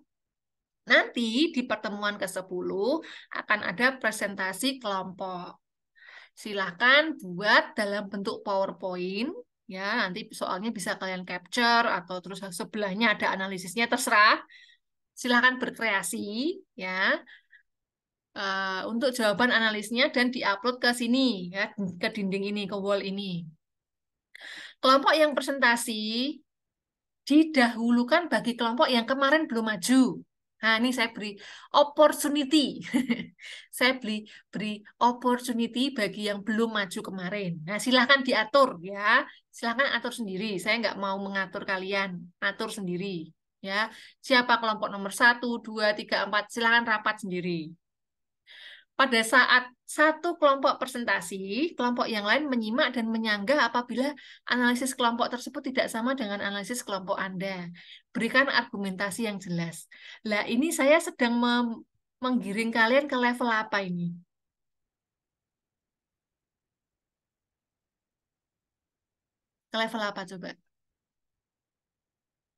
Speaker 2: Nanti di pertemuan ke-10 akan ada presentasi kelompok. Silahkan buat dalam bentuk PowerPoint ya nanti soalnya bisa kalian capture atau terus sebelahnya ada analisisnya terserah silahkan berkreasi ya uh, untuk jawaban analisnya dan diupload ke sini ya ke dinding ini ke wall ini. Kelompok yang presentasi didahulukan bagi kelompok yang kemarin belum maju. Nah, ini saya beri opportunity. saya beri beri opportunity bagi yang belum maju kemarin. Nah, silahkan diatur ya. Silahkan atur sendiri. Saya nggak mau mengatur kalian. Atur sendiri. ya Siapa kelompok nomor satu, dua, tiga, empat, silahkan rapat sendiri. Pada saat satu kelompok presentasi, kelompok yang lain menyimak dan menyanggah apabila analisis kelompok tersebut tidak sama dengan analisis kelompok Anda. Berikan argumentasi yang jelas. Lah, ini saya sedang menggiring kalian ke level apa ini? Ke level apa coba?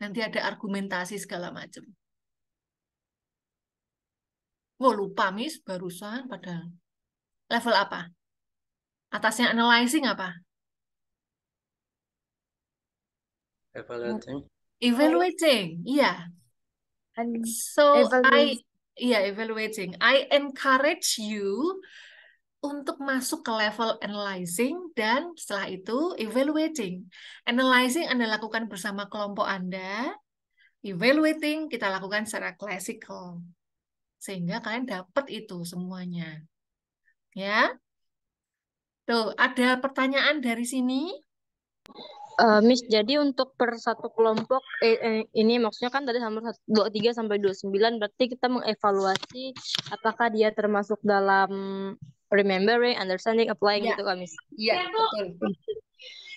Speaker 2: Nanti ada argumentasi segala macam. Wah, oh, lupa Miss barusan pada Level apa? Atasnya analyzing apa?
Speaker 3: Evaluating.
Speaker 2: Evaluating, iya. Yeah. And so evaluating. I yeah, evaluating. I encourage you untuk masuk ke level analyzing dan setelah itu evaluating. Analyzing Anda lakukan bersama kelompok Anda. Evaluating kita lakukan secara classical sehingga kalian dapat itu semuanya.
Speaker 3: Ya. Tuh,
Speaker 2: ada pertanyaan dari sini?
Speaker 3: Uh, Miss, jadi untuk per satu kelompok eh, eh, ini maksudnya kan tadi nomor 23 sampai 29 berarti kita mengevaluasi apakah dia termasuk dalam remembering, understanding, applying ya. gitu kan, Miss?
Speaker 2: Iya, betul.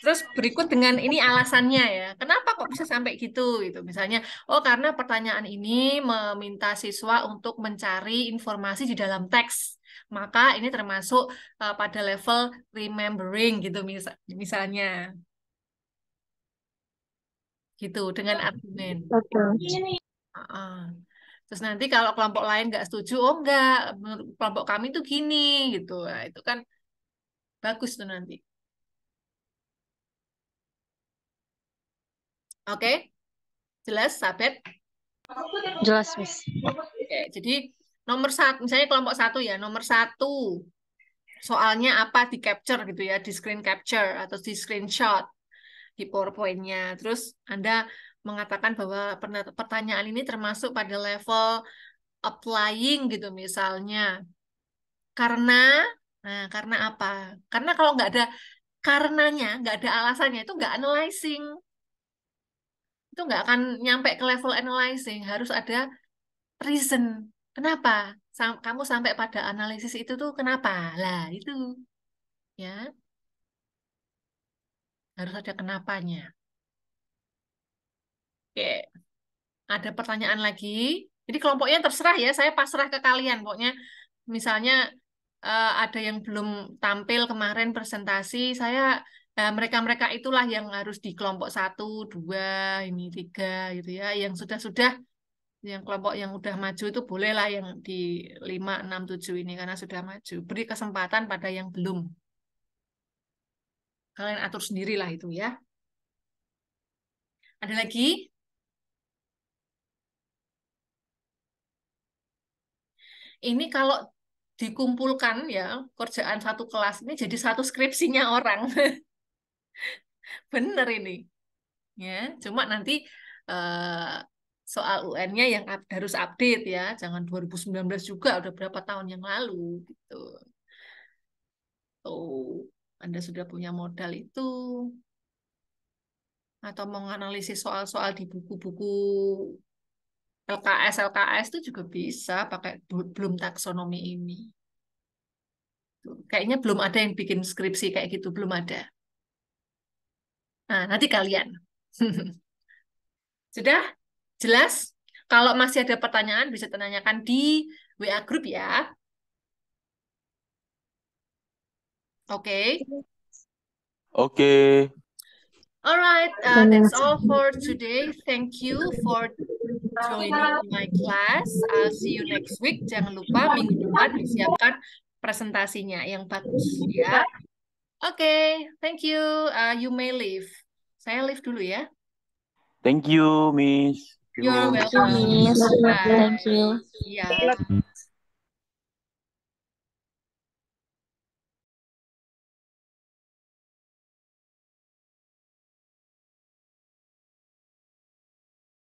Speaker 2: Terus berikut dengan ini alasannya ya. Kenapa kok bisa sampai gitu gitu. Misalnya, oh karena pertanyaan ini meminta siswa untuk mencari informasi di dalam teks. Maka ini termasuk uh, pada level remembering gitu misal misalnya. Gitu dengan argumen. Okay. Uh -uh. Terus nanti kalau kelompok lain nggak setuju, oh nggak, kelompok kami tuh gini gitu. Nah, itu kan bagus tuh nanti. Oke, okay? jelas, sahabat? Jelas, Miss. okay. jadi nomor satu, misalnya kelompok satu ya, nomor satu soalnya apa di capture gitu ya, di screen capture atau di screenshot di PowerPoint-nya. Terus Anda mengatakan bahwa pertanyaan ini termasuk pada level applying gitu misalnya. Karena, nah karena apa? Karena kalau nggak ada karenanya, nggak ada alasannya itu nggak analyzing itu nggak akan nyampe ke level analyzing harus ada reason kenapa Sam kamu sampai pada analisis itu tuh kenapa lah itu ya harus ada kenapanya oke ada pertanyaan lagi jadi kelompoknya terserah ya saya pasrah ke kalian pokoknya misalnya uh, ada yang belum tampil kemarin presentasi saya Nah, mereka-mereka itulah yang harus di kelompok satu, dua, ini tiga gitu ya, yang sudah-sudah yang kelompok yang udah maju itu bolehlah yang di lima, enam, tujuh ini karena sudah maju. Beri kesempatan pada yang belum. Kalian atur sendirilah itu ya. Ada lagi? Ini kalau dikumpulkan ya kerjaan satu kelas ini jadi satu skripsinya orang. Bener ini. Ya, cuma nanti uh, soal UN-nya yang up, harus update ya, jangan 2019 juga udah berapa tahun yang lalu gitu. Oh, Anda sudah punya modal itu atau mau menganalisis soal-soal di buku-buku LKS LKS itu juga bisa pakai belum taksonomi ini. Kayaknya belum ada yang bikin skripsi kayak gitu, belum ada. Nah, nanti kalian. Sudah? Jelas? Kalau masih ada pertanyaan, bisa tanyakan di WA Group ya. Oke. Okay. Oke. Okay. Alright, uh, that's all for today. Thank you for joining my class. I'll see you next week. Jangan lupa minggu depan disiapkan presentasinya yang bagus ya. Oke, okay, thank you. Uh, you may leave. Saya leave dulu ya.
Speaker 1: Thank you, Miss.
Speaker 2: You're
Speaker 3: welcome. Miss. Thank you. Yeah.